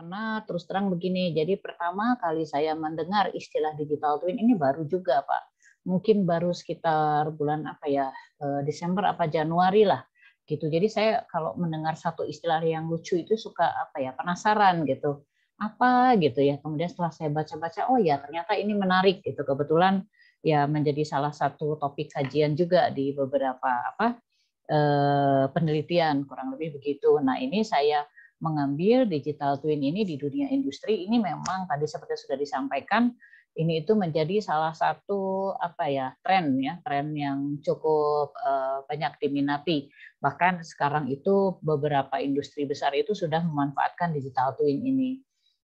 Karena terus terang begini, jadi pertama kali saya mendengar istilah digital twin ini baru juga Pak. Mungkin baru sekitar bulan apa ya, eh, Desember apa Januari lah gitu. Jadi saya kalau mendengar satu istilah yang lucu itu suka apa ya penasaran gitu. Apa gitu ya. Kemudian setelah saya baca-baca, oh ya ternyata ini menarik gitu. Kebetulan ya menjadi salah satu topik kajian juga di beberapa apa eh, penelitian kurang lebih begitu. Nah ini saya mengambil digital twin ini di dunia industri ini memang tadi seperti sudah disampaikan ini itu menjadi salah satu apa ya tren ya tren yang cukup eh, banyak diminati bahkan sekarang itu beberapa industri besar itu sudah memanfaatkan digital twin ini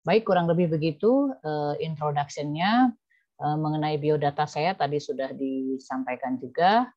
baik kurang lebih begitu eh, introductionnya eh, mengenai biodata saya tadi sudah disampaikan juga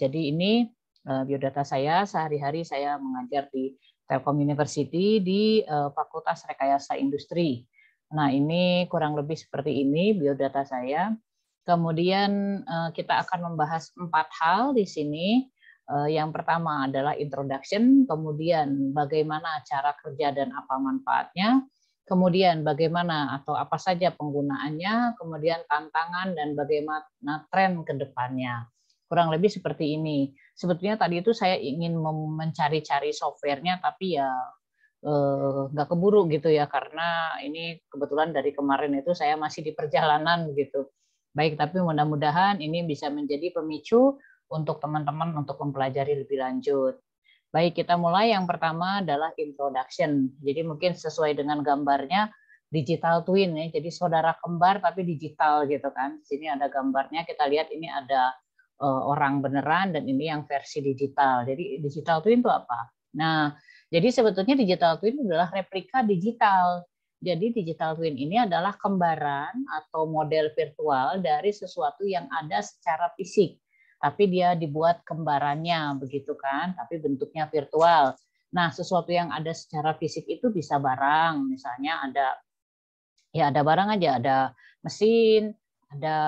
jadi ini biodata saya sehari-hari saya mengajar di Telkom University di uh, Fakultas Rekayasa Industri. Nah, ini kurang lebih seperti ini biodata saya. Kemudian uh, kita akan membahas empat hal di sini. Uh, yang pertama adalah introduction, kemudian bagaimana cara kerja dan apa manfaatnya, kemudian bagaimana atau apa saja penggunaannya, kemudian tantangan dan bagaimana tren ke depannya kurang lebih seperti ini. Sebetulnya tadi itu saya ingin mencari-cari softwarenya, tapi ya eh, nggak eh, keburu gitu ya, karena ini kebetulan dari kemarin itu saya masih di perjalanan gitu. Baik, tapi mudah-mudahan ini bisa menjadi pemicu untuk teman-teman untuk mempelajari lebih lanjut. Baik, kita mulai yang pertama adalah introduction. Jadi mungkin sesuai dengan gambarnya, digital twin ya. Jadi saudara kembar tapi digital gitu kan. Di Sini ada gambarnya, kita lihat ini ada Eh, orang beneran dan ini yang versi digital. Jadi digital twin itu apa? Nah, jadi sebetulnya digital twin adalah replika digital. Jadi digital twin ini adalah kembaran atau model virtual dari sesuatu yang ada secara fisik. Tapi dia dibuat kembarannya begitu kan, tapi bentuknya virtual. Nah, sesuatu yang ada secara fisik itu bisa barang, misalnya ada ya ada barang aja, ada mesin, ada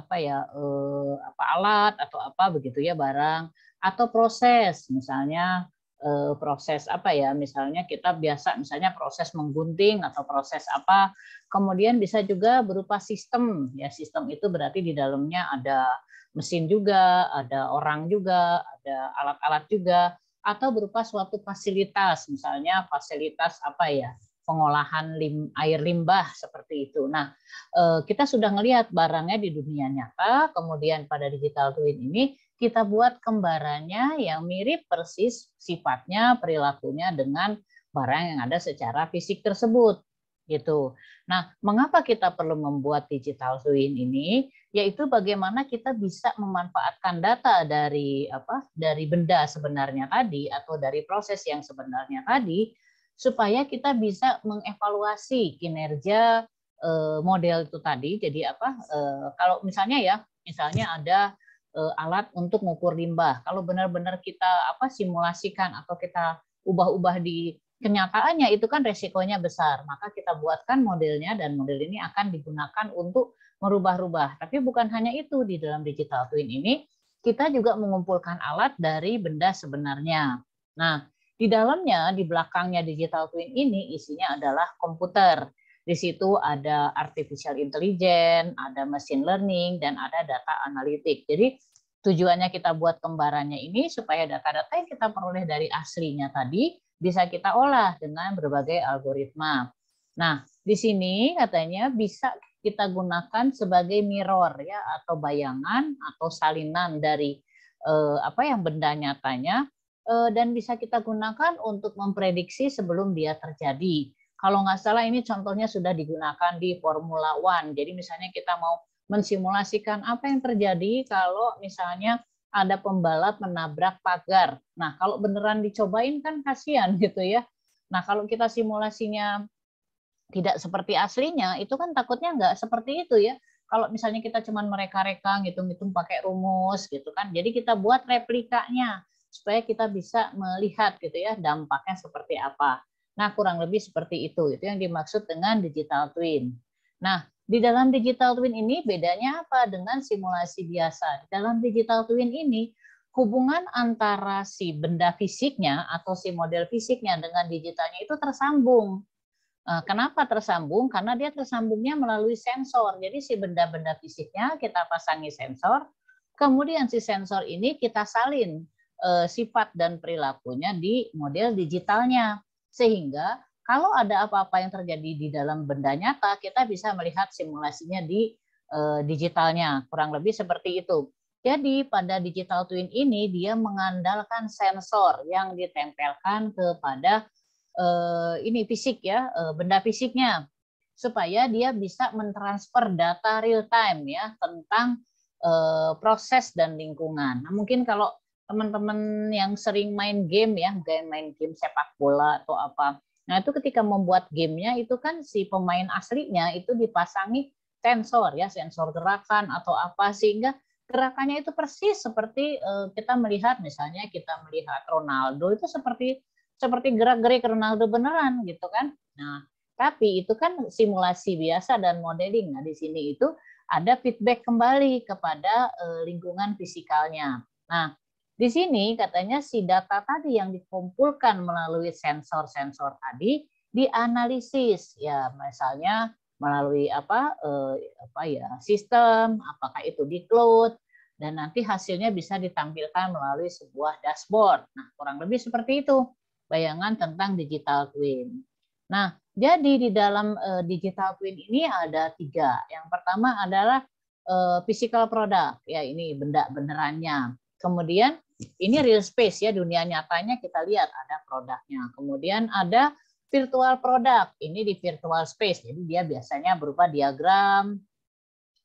apa ya eh, apa alat atau apa begitu ya barang atau proses misalnya eh, proses apa ya misalnya kita biasa misalnya proses menggunting atau proses apa kemudian bisa juga berupa sistem ya sistem itu berarti di dalamnya ada mesin juga ada orang juga ada alat-alat juga atau berupa suatu fasilitas misalnya fasilitas apa ya pengolahan lim, air limbah seperti itu. Nah, eh, kita sudah melihat barangnya di dunia nyata, kemudian pada digital twin ini kita buat kembarannya yang mirip persis sifatnya, perilakunya dengan barang yang ada secara fisik tersebut gitu. Nah, mengapa kita perlu membuat digital twin ini? Yaitu bagaimana kita bisa memanfaatkan data dari apa? dari benda sebenarnya tadi atau dari proses yang sebenarnya tadi supaya kita bisa mengevaluasi kinerja eh, model itu tadi. Jadi apa? Eh, kalau misalnya ya, misalnya ada eh, alat untuk mengukur limbah. Kalau benar-benar kita apa simulasikan atau kita ubah-ubah di kenyataannya itu kan resikonya besar. Maka kita buatkan modelnya dan model ini akan digunakan untuk merubah-rubah. Tapi bukan hanya itu di dalam digital twin ini kita juga mengumpulkan alat dari benda sebenarnya. Nah, di dalamnya, di belakangnya digital twin ini isinya adalah komputer. Di situ ada artificial intelligence, ada machine learning, dan ada data analitik. Jadi tujuannya kita buat kembarannya ini supaya data-data yang kita peroleh dari aslinya tadi bisa kita olah dengan berbagai algoritma. Nah, di sini katanya bisa kita gunakan sebagai mirror ya atau bayangan atau salinan dari eh, apa yang benda nyatanya Eh, dan bisa kita gunakan untuk memprediksi sebelum dia terjadi. Kalau nggak salah ini contohnya sudah digunakan di Formula One. Jadi misalnya kita mau mensimulasikan apa yang terjadi kalau misalnya ada pembalap menabrak pagar. Nah, kalau beneran dicobain kan kasihan gitu ya. Nah, kalau kita simulasinya tidak seperti aslinya, itu kan takutnya nggak seperti itu ya. Kalau misalnya kita cuma mereka-reka ngitung-ngitung pakai rumus gitu kan. Jadi kita buat replikanya supaya kita bisa melihat gitu ya dampaknya seperti apa. Nah, kurang lebih seperti itu. Itu yang dimaksud dengan digital twin. Nah, di dalam digital twin ini bedanya apa dengan simulasi biasa? Di dalam digital twin ini hubungan antara si benda fisiknya atau si model fisiknya dengan digitalnya itu tersambung. Eh, kenapa tersambung? Karena dia tersambungnya melalui sensor. Jadi si benda-benda fisiknya kita pasangi sensor, kemudian si sensor ini kita salin Eh, sifat dan perilakunya di model digitalnya. Sehingga kalau ada apa-apa yang terjadi di dalam benda nyata, kita bisa melihat simulasinya di eh, digitalnya. Kurang lebih seperti itu. Jadi pada digital twin ini dia mengandalkan sensor yang ditempelkan kepada eh, ini fisik ya, benda fisiknya supaya dia bisa mentransfer data real time ya tentang proses dan lingkungan. Nah, mungkin kalau teman-teman yang sering main game ya, game main game sepak bola atau apa. Nah, itu ketika membuat gamenya itu kan si pemain aslinya itu dipasangi sensor ya, sensor gerakan atau apa sehingga gerakannya itu persis seperti eh, kita melihat misalnya kita melihat Ronaldo itu seperti seperti gerak-gerik Ronaldo beneran gitu kan. Nah, tapi itu kan simulasi biasa dan modeling. Nah, di sini itu ada feedback kembali kepada eh, lingkungan fisikalnya. Nah, di sini katanya si data tadi yang dikumpulkan melalui sensor-sensor tadi dianalisis ya misalnya melalui apa eh, apa ya sistem apakah itu di cloud dan nanti hasilnya bisa ditampilkan melalui sebuah dashboard. Nah, kurang lebih seperti itu bayangan tentang digital twin. Nah, jadi di dalam eh, digital twin ini ada tiga. Yang pertama adalah eh, physical product, ya ini benda benerannya. Kemudian ini real space ya, dunia nyatanya kita lihat ada produknya. Kemudian ada virtual product. Ini di virtual space. Jadi dia biasanya berupa diagram,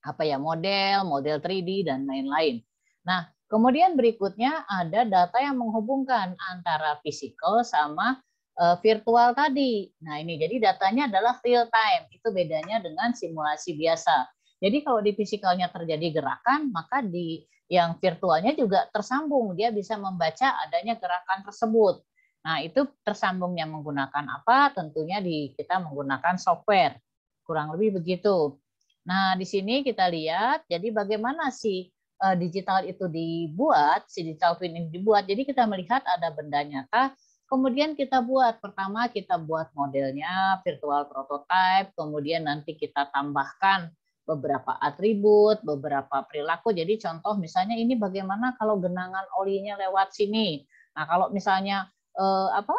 apa ya, model, model 3D dan lain-lain. Nah, kemudian berikutnya ada data yang menghubungkan antara physical sama eh, virtual tadi. Nah, ini jadi datanya adalah real time. Itu bedanya dengan simulasi biasa. Jadi kalau di fisikalnya terjadi gerakan, maka di yang virtualnya juga tersambung, dia bisa membaca adanya gerakan tersebut. Nah, itu tersambungnya menggunakan apa? Tentunya di kita menggunakan software. Kurang lebih begitu. Nah, di sini kita lihat jadi bagaimana si eh, digital itu dibuat, si digital twin ini dibuat. Jadi kita melihat ada benda nyata, kemudian kita buat. Pertama kita buat modelnya, virtual prototype, kemudian nanti kita tambahkan beberapa atribut, beberapa perilaku. Jadi contoh misalnya ini bagaimana kalau genangan olinya lewat sini. Nah, kalau misalnya eh, apa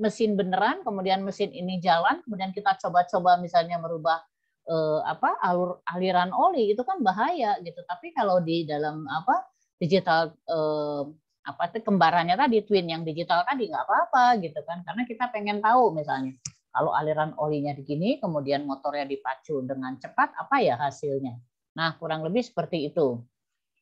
mesin beneran kemudian mesin ini jalan, kemudian kita coba-coba misalnya merubah eh, apa alur aliran oli itu kan bahaya gitu. Tapi kalau di dalam apa digital eh, apa kembarannya tadi twin yang digital tadi nggak apa-apa gitu kan karena kita pengen tahu misalnya kalau aliran olinya begini, kemudian motornya dipacu dengan cepat, apa ya hasilnya? Nah, kurang lebih seperti itu.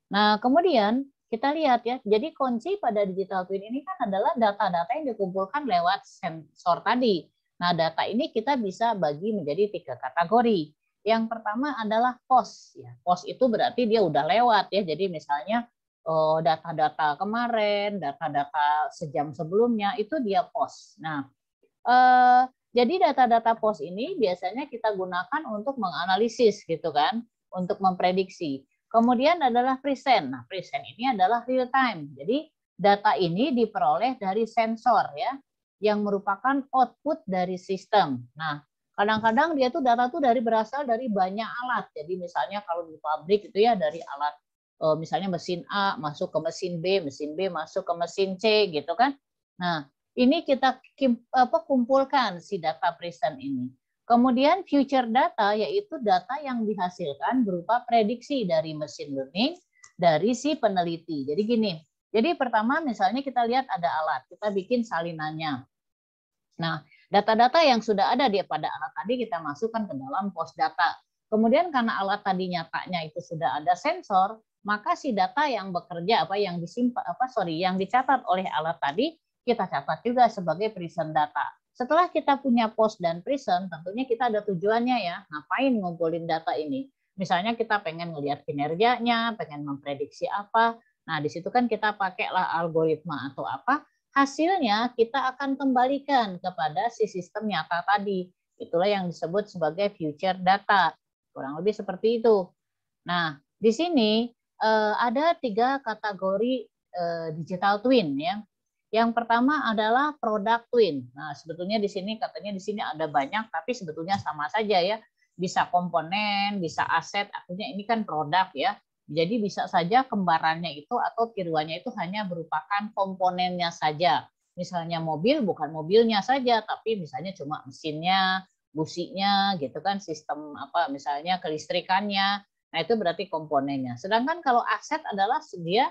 Nah, kemudian kita lihat ya, jadi kunci pada digital twin ini kan adalah data-data yang dikumpulkan lewat sensor tadi. Nah, data ini kita bisa bagi menjadi tiga kategori. Yang pertama adalah pos. Ya, pos itu berarti dia udah lewat ya. Jadi misalnya eh, data-data kemarin, data-data sejam sebelumnya itu dia pos. Nah, eh, jadi data-data pos ini biasanya kita gunakan untuk menganalisis gitu kan, untuk memprediksi. Kemudian adalah present. Nah, present ini adalah real time. Jadi data ini diperoleh dari sensor ya, yang merupakan output dari sistem. Nah, kadang-kadang dia tuh data tuh dari berasal dari banyak alat. Jadi misalnya kalau di pabrik itu ya dari alat eh, misalnya mesin A masuk ke mesin B, mesin B masuk ke mesin C gitu kan. Nah, ini kita kumpulkan si data present ini. Kemudian future data yaitu data yang dihasilkan berupa prediksi dari machine learning dari si peneliti. Jadi gini, jadi pertama misalnya kita lihat ada alat, kita bikin salinannya. Nah, data-data yang sudah ada di pada alat tadi kita masukkan ke dalam pos data. Kemudian karena alat tadi nyatanya itu sudah ada sensor, maka si data yang bekerja apa yang disimpan apa sorry yang dicatat oleh alat tadi kita catat juga sebagai present data. Setelah kita punya post dan present, tentunya kita ada tujuannya ya, ngapain ngumpulin data ini. Misalnya kita pengen ngelihat kinerjanya, pengen memprediksi apa. Nah, di situ kan kita pakailah algoritma atau apa. Hasilnya kita akan kembalikan kepada si sistem nyata tadi. Itulah yang disebut sebagai future data. Kurang lebih seperti itu. Nah, di sini eh, ada tiga kategori eh, digital twin ya. Yang pertama adalah produk twin. Nah, sebetulnya di sini katanya di sini ada banyak, tapi sebetulnya sama saja ya. Bisa komponen, bisa aset, akhirnya ini kan produk ya. Jadi bisa saja kembarannya itu atau tiruannya itu hanya merupakan komponennya saja. Misalnya mobil bukan mobilnya saja, tapi misalnya cuma mesinnya, businya, gitu kan sistem apa misalnya kelistrikannya. Nah itu berarti komponennya. Sedangkan kalau aset adalah dia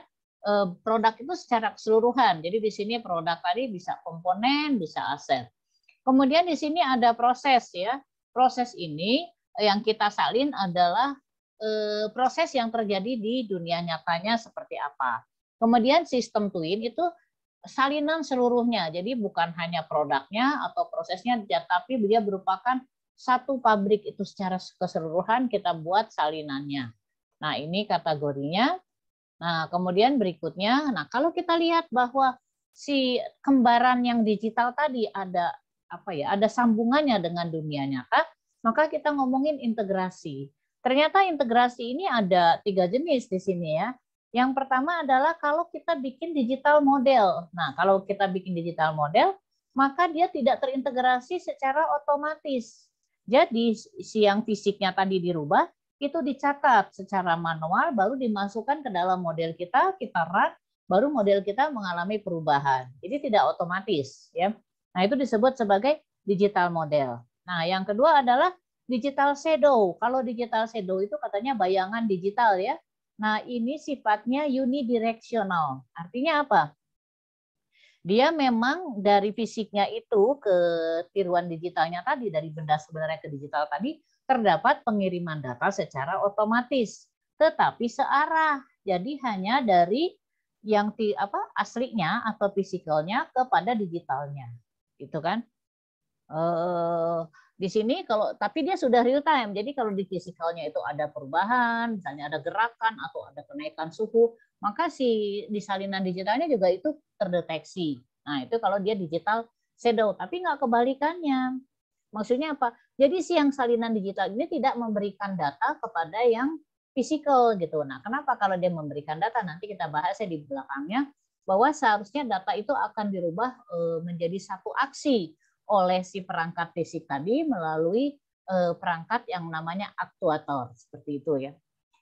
Eh, produk itu secara keseluruhan. Jadi di sini produk tadi bisa komponen, bisa aset. Kemudian di sini ada proses ya. Proses ini eh, yang kita salin adalah eh, proses yang terjadi di dunia nyatanya seperti apa. Kemudian sistem twin itu salinan seluruhnya. Jadi bukan hanya produknya atau prosesnya, tapi dia merupakan satu pabrik itu secara keseluruhan kita buat salinannya. Nah, ini kategorinya. Nah, kemudian berikutnya, nah kalau kita lihat bahwa si kembaran yang digital tadi ada apa ya, ada sambungannya dengan dunia nyata, maka kita ngomongin integrasi. Ternyata integrasi ini ada tiga jenis di sini ya. Yang pertama adalah kalau kita bikin digital model. Nah, kalau kita bikin digital model, maka dia tidak terintegrasi secara otomatis. Jadi, si yang fisiknya tadi dirubah, itu dicatat secara manual, baru dimasukkan ke dalam model kita, kita run, baru model kita mengalami perubahan. Jadi tidak otomatis. ya. Nah itu disebut sebagai digital model. Nah yang kedua adalah digital shadow. Kalau digital shadow itu katanya bayangan digital ya. Nah ini sifatnya unidirectional. Artinya apa? Dia memang dari fisiknya itu ke tiruan digitalnya tadi, dari benda sebenarnya ke digital tadi, terdapat pengiriman data secara otomatis, tetapi searah. Jadi hanya dari yang di, apa aslinya atau fisikalnya kepada digitalnya, gitu kan? Eh, di sini kalau tapi dia sudah real time. Jadi kalau di fisikalnya itu ada perubahan, misalnya ada gerakan atau ada kenaikan suhu, maka si di salinan digitalnya juga itu terdeteksi. Nah itu kalau dia digital shadow, tapi nggak kebalikannya. Maksudnya apa? Jadi si yang salinan digital ini tidak memberikan data kepada yang fisikal gitu. Nah, kenapa kalau dia memberikan data nanti kita bahas ya di belakangnya bahwa seharusnya data itu akan dirubah eh, menjadi satu aksi oleh si perangkat fisik tadi melalui eh, perangkat yang namanya aktuator seperti itu ya.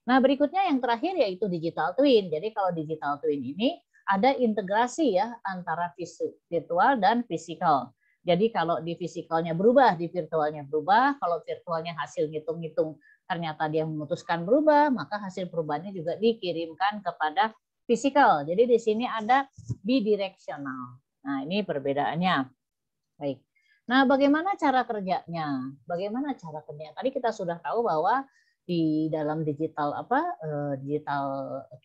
Nah, berikutnya yang terakhir yaitu digital twin. Jadi kalau digital twin ini ada integrasi ya antara virtual dan fisikal. Jadi kalau di fisikalnya berubah, di virtualnya berubah, kalau virtualnya hasil ngitung-ngitung ternyata dia memutuskan berubah, maka hasil perubahannya juga dikirimkan kepada fisikal. Jadi di sini ada bidireksional. Nah, ini perbedaannya. Baik. Nah, bagaimana cara kerjanya? Bagaimana cara kerjanya? Tadi kita sudah tahu bahwa di dalam digital apa eh, digital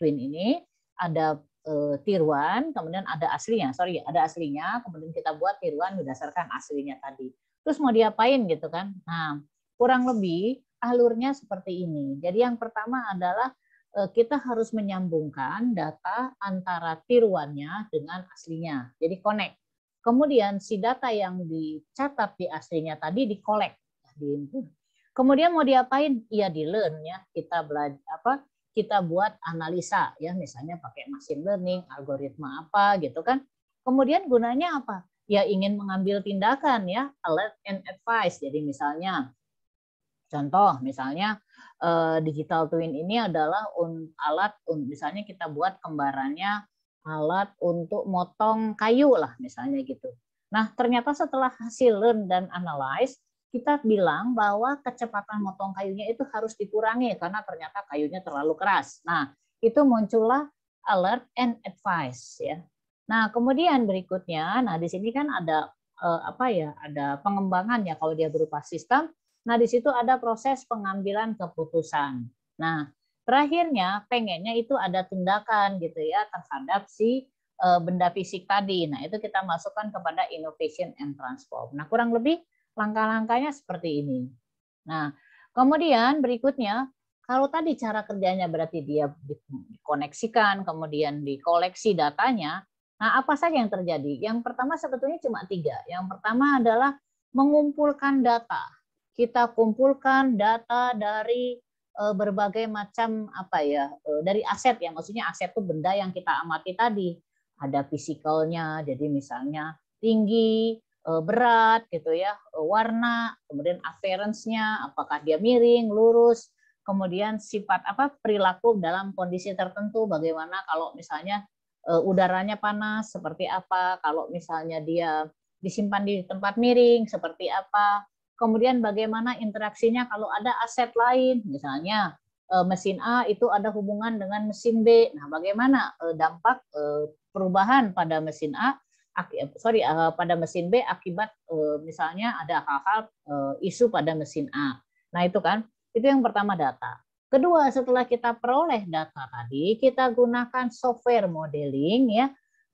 twin ini ada Eh, tiruan, kemudian ada aslinya, sorry, ada aslinya, kemudian kita buat tiruan berdasarkan aslinya tadi. Terus mau diapain gitu kan? Nah, kurang lebih alurnya seperti ini. Jadi yang pertama adalah eh, kita harus menyambungkan data antara tiruannya dengan aslinya. Jadi connect. Kemudian si data yang dicatat di aslinya tadi nah, di collect, Kemudian mau diapain? Iya, di learn ya. Kita belajar apa? kita buat analisa ya misalnya pakai machine learning, algoritma apa gitu kan. Kemudian gunanya apa? Ya ingin mengambil tindakan ya, alert and advice. Jadi misalnya contoh misalnya eh, digital twin ini adalah alat misalnya kita buat kembarannya alat untuk motong kayu lah misalnya gitu. Nah, ternyata setelah hasil learn dan analyze kita bilang bahwa kecepatan motong kayunya itu harus dikurangi karena ternyata kayunya terlalu keras. Nah, itu muncullah alert and advice ya. Nah, kemudian berikutnya, nah di sini kan ada eh, apa ya? Ada pengembangan ya kalau dia berupa sistem. Nah, di situ ada proses pengambilan keputusan. Nah, terakhirnya pengennya itu ada tindakan gitu ya terhadap si eh, benda fisik tadi. Nah, itu kita masukkan kepada innovation and transform. Nah, kurang lebih Langkah-langkahnya seperti ini. Nah, kemudian berikutnya, kalau tadi cara kerjanya berarti dia dikoneksikan, kemudian dikoleksi datanya, nah apa saja yang terjadi? Yang pertama sebetulnya cuma tiga. Yang pertama adalah mengumpulkan data. Kita kumpulkan data dari e, berbagai macam apa ya e, dari aset ya maksudnya aset itu benda yang kita amati tadi ada fisikalnya jadi misalnya tinggi Eh, berat gitu ya, eh, warna, kemudian appearance-nya apakah dia miring, lurus, kemudian sifat apa perilaku dalam kondisi tertentu bagaimana kalau misalnya eh, udaranya panas seperti apa, kalau misalnya dia disimpan di tempat miring seperti apa, kemudian bagaimana interaksinya kalau ada aset lain misalnya mesin A itu ada hubungan dengan mesin B. Nah, bagaimana dampak perubahan pada mesin A Eh, sorry uh, pada mesin B akibat uh, misalnya ada hal-hal uh, isu pada mesin A. Nah itu kan itu yang pertama data. Kedua setelah kita peroleh data tadi kita gunakan software modeling ya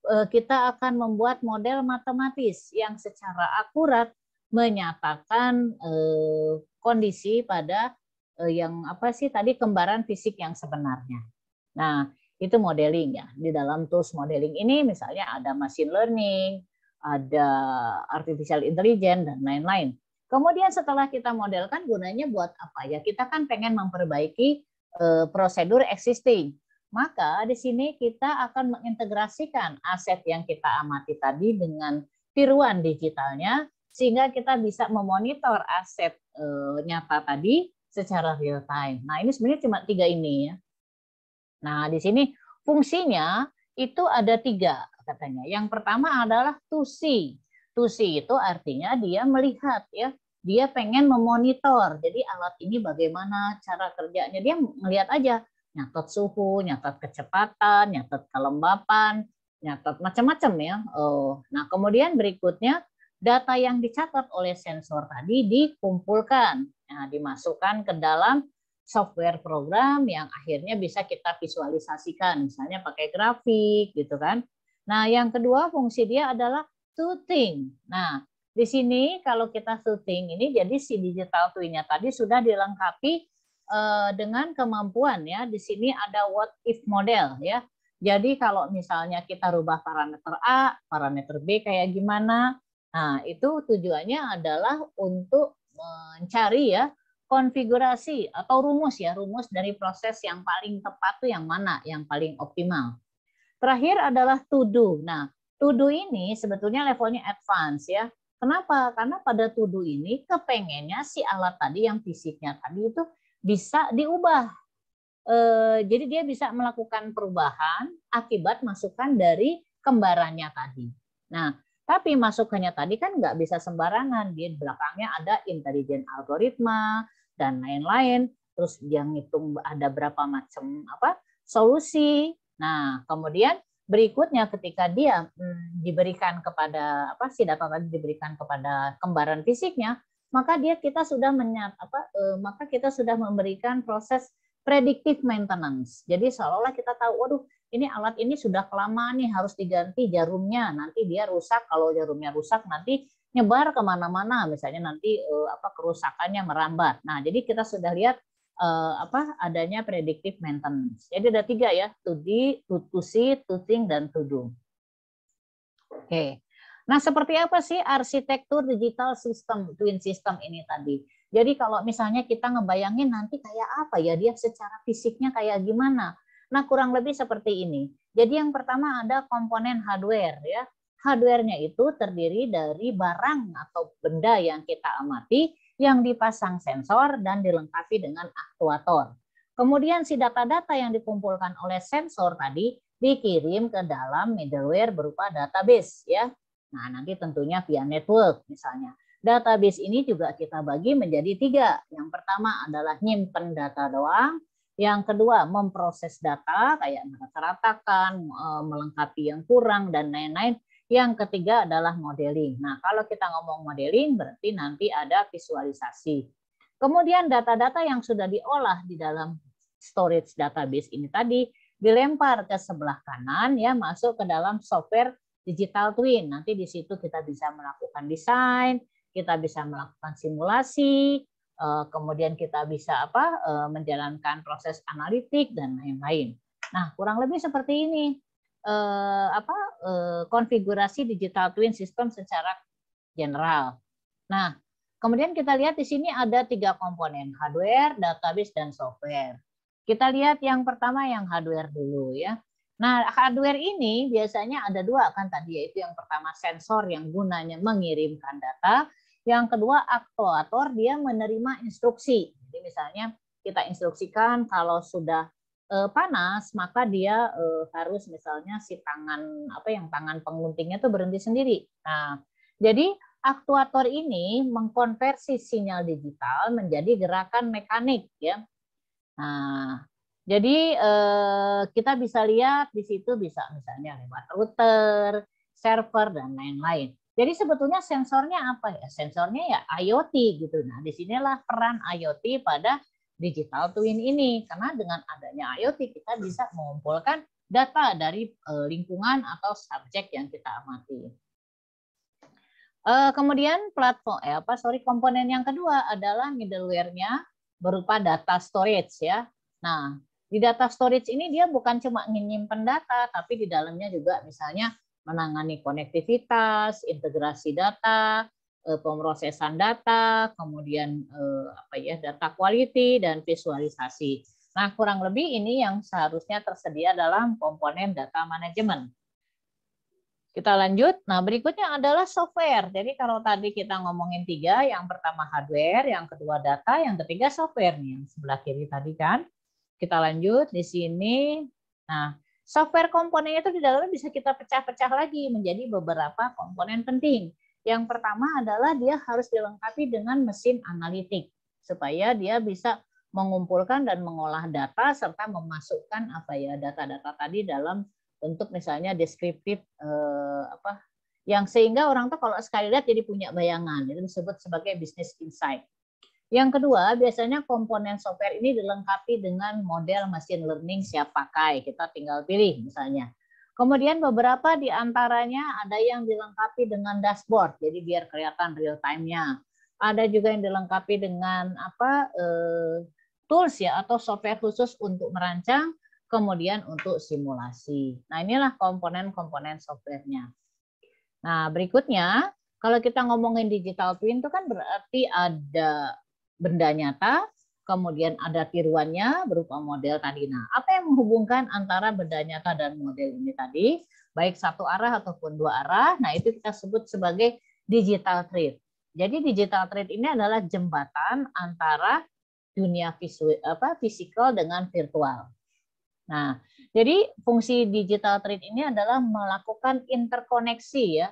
uh, kita akan membuat model matematis yang secara akurat menyatakan uh, kondisi pada uh, yang apa sih tadi kembaran fisik yang sebenarnya. Nah itu modeling ya. Di dalam tools modeling ini misalnya ada machine learning, ada artificial intelligence dan lain-lain. Kemudian setelah kita modelkan gunanya buat apa? Ya kita kan pengen memperbaiki uh, prosedur existing. Maka di sini kita akan mengintegrasikan aset yang kita amati tadi dengan tiruan digitalnya sehingga kita bisa memonitor aset uh, nyata tadi secara real time. Nah, ini sebenarnya cuma tiga ini ya. Nah, di sini fungsinya itu ada tiga katanya. Yang pertama adalah to see. To see itu artinya dia melihat ya. Dia pengen memonitor. Jadi alat ini bagaimana cara kerjanya. Dia melihat aja. nyatat suhu, nyatat kecepatan, nyatat kelembapan, nyatat macam-macam ya. Oh. Nah kemudian berikutnya data yang dicatat oleh sensor tadi dikumpulkan. Nah, dimasukkan ke dalam software program yang akhirnya bisa kita visualisasikan, misalnya pakai grafik gitu kan. Nah, yang kedua fungsi dia adalah shooting. Nah, di sini kalau kita shooting ini jadi si digital twin-nya tadi sudah dilengkapi eh, dengan kemampuan ya. Di sini ada what if model ya. Jadi kalau misalnya kita rubah parameter A, parameter B kayak gimana? Nah, itu tujuannya adalah untuk mencari ya konfigurasi atau rumus ya, rumus dari proses yang paling tepat tuh yang mana, yang paling optimal. Terakhir adalah to do. Nah, to do ini sebetulnya levelnya advance ya. Kenapa? Karena pada to do ini kepengennya si alat tadi yang fisiknya tadi itu bisa diubah. Eh, jadi dia bisa melakukan perubahan akibat masukan dari kembarannya tadi. Nah, tapi masukannya tadi kan nggak bisa sembarangan. Di belakangnya ada intelijen algoritma dan lain-lain. Terus dia ngitung ada berapa macam apa solusi. Nah, kemudian berikutnya ketika dia hmm, diberikan kepada apa sih data tadi diberikan kepada kembaran fisiknya, maka dia kita sudah menyat apa eh, maka kita sudah memberikan proses predictive maintenance. Jadi seolah-olah kita tahu, waduh, ini alat ini sudah kelamaan nih harus diganti jarumnya nanti dia rusak kalau jarumnya rusak nanti nyebar kemana-mana misalnya nanti eh, apa kerusakannya merambat nah jadi kita sudah lihat eh, apa adanya predictive maintenance jadi ada tiga ya to di to, to see to think dan to do oke okay. nah seperti apa sih arsitektur digital system twin system ini tadi jadi kalau misalnya kita ngebayangin nanti kayak apa ya dia secara fisiknya kayak gimana Nah, kurang lebih seperti ini. Jadi yang pertama ada komponen hardware ya. Hardware-nya itu terdiri dari barang atau benda yang kita amati yang dipasang sensor dan dilengkapi dengan aktuator. Kemudian si data-data yang dikumpulkan oleh sensor tadi dikirim ke dalam middleware berupa database ya. Nah, nanti tentunya via network misalnya. Database ini juga kita bagi menjadi tiga. Yang pertama adalah nyimpen data doang, yang kedua, memproses data kayak merata-ratakan, eh, melengkapi yang kurang dan lain-lain. Yang ketiga adalah modeling. Nah, kalau kita ngomong modeling berarti nanti ada visualisasi. Kemudian data-data yang sudah diolah di dalam storage database ini tadi dilempar ke sebelah kanan ya masuk ke dalam software digital twin. Nanti di situ kita bisa melakukan desain, kita bisa melakukan simulasi, Eh, kemudian kita bisa apa eh, menjalankan proses analitik dan lain-lain. Nah, kurang lebih seperti ini eh, apa konfigurasi digital twin system secara general. Nah, kemudian kita lihat di sini ada tiga komponen, hardware, database, dan software. Kita lihat yang pertama yang hardware dulu ya. Nah, hardware ini biasanya ada dua kan tadi, yaitu yang pertama sensor yang gunanya mengirimkan data, yang kedua, aktuator dia menerima instruksi. Jadi misalnya kita instruksikan kalau sudah eh, panas maka dia eh, harus misalnya si tangan apa yang tangan pengguntingnya itu berhenti sendiri. Nah, jadi aktuator ini mengkonversi sinyal digital menjadi gerakan mekanik ya. Nah, jadi eh, kita bisa lihat di situ bisa misalnya lewat router, server dan lain-lain. Jadi sebetulnya sensornya apa ya? Sensornya ya IoT gitu. Nah, disinilah peran IoT pada digital twin ini. Karena dengan adanya IoT kita bisa mengumpulkan data dari eh, lingkungan atau subjek yang kita amati. Eh, kemudian platform, eh, apa sorry komponen yang kedua adalah middleware-nya berupa data storage ya. Nah di data storage ini dia bukan cuma menyimpan data, tapi di dalamnya juga misalnya menangani konektivitas, integrasi data, eh, pemrosesan data, kemudian eh, apa ya data quality dan visualisasi. Nah, kurang lebih ini yang seharusnya tersedia dalam komponen data manajemen. Kita lanjut. Nah, berikutnya adalah software. Jadi kalau tadi kita ngomongin tiga, yang pertama hardware, yang kedua data, yang ketiga software nih yang sebelah kiri tadi kan. Kita lanjut di sini. Nah, Software komponennya itu di dalamnya bisa kita pecah-pecah lagi menjadi beberapa komponen penting. Yang pertama adalah dia harus dilengkapi dengan mesin analitik supaya dia bisa mengumpulkan dan mengolah data serta memasukkan apa ya data-data tadi dalam bentuk misalnya deskriptif eh, apa yang sehingga orang tuh kalau sekali lihat jadi punya bayangan itu disebut sebagai business insight. Yang kedua, biasanya komponen software ini dilengkapi dengan model mesin learning siap pakai. Kita tinggal pilih misalnya. Kemudian beberapa di antaranya ada yang dilengkapi dengan dashboard, jadi biar kelihatan real time-nya. Ada juga yang dilengkapi dengan apa eh, tools ya atau software khusus untuk merancang, kemudian untuk simulasi. Nah inilah komponen-komponen softwarenya. Nah berikutnya kalau kita ngomongin digital twin itu kan berarti ada benda nyata, kemudian ada tiruannya berupa model tadi. Nah, apa yang menghubungkan antara benda nyata dan model ini tadi, baik satu arah ataupun dua arah, nah itu kita sebut sebagai digital thread. Jadi digital thread ini adalah jembatan antara dunia visual, apa, fisikal dengan virtual. Nah, jadi fungsi digital thread ini adalah melakukan interkoneksi ya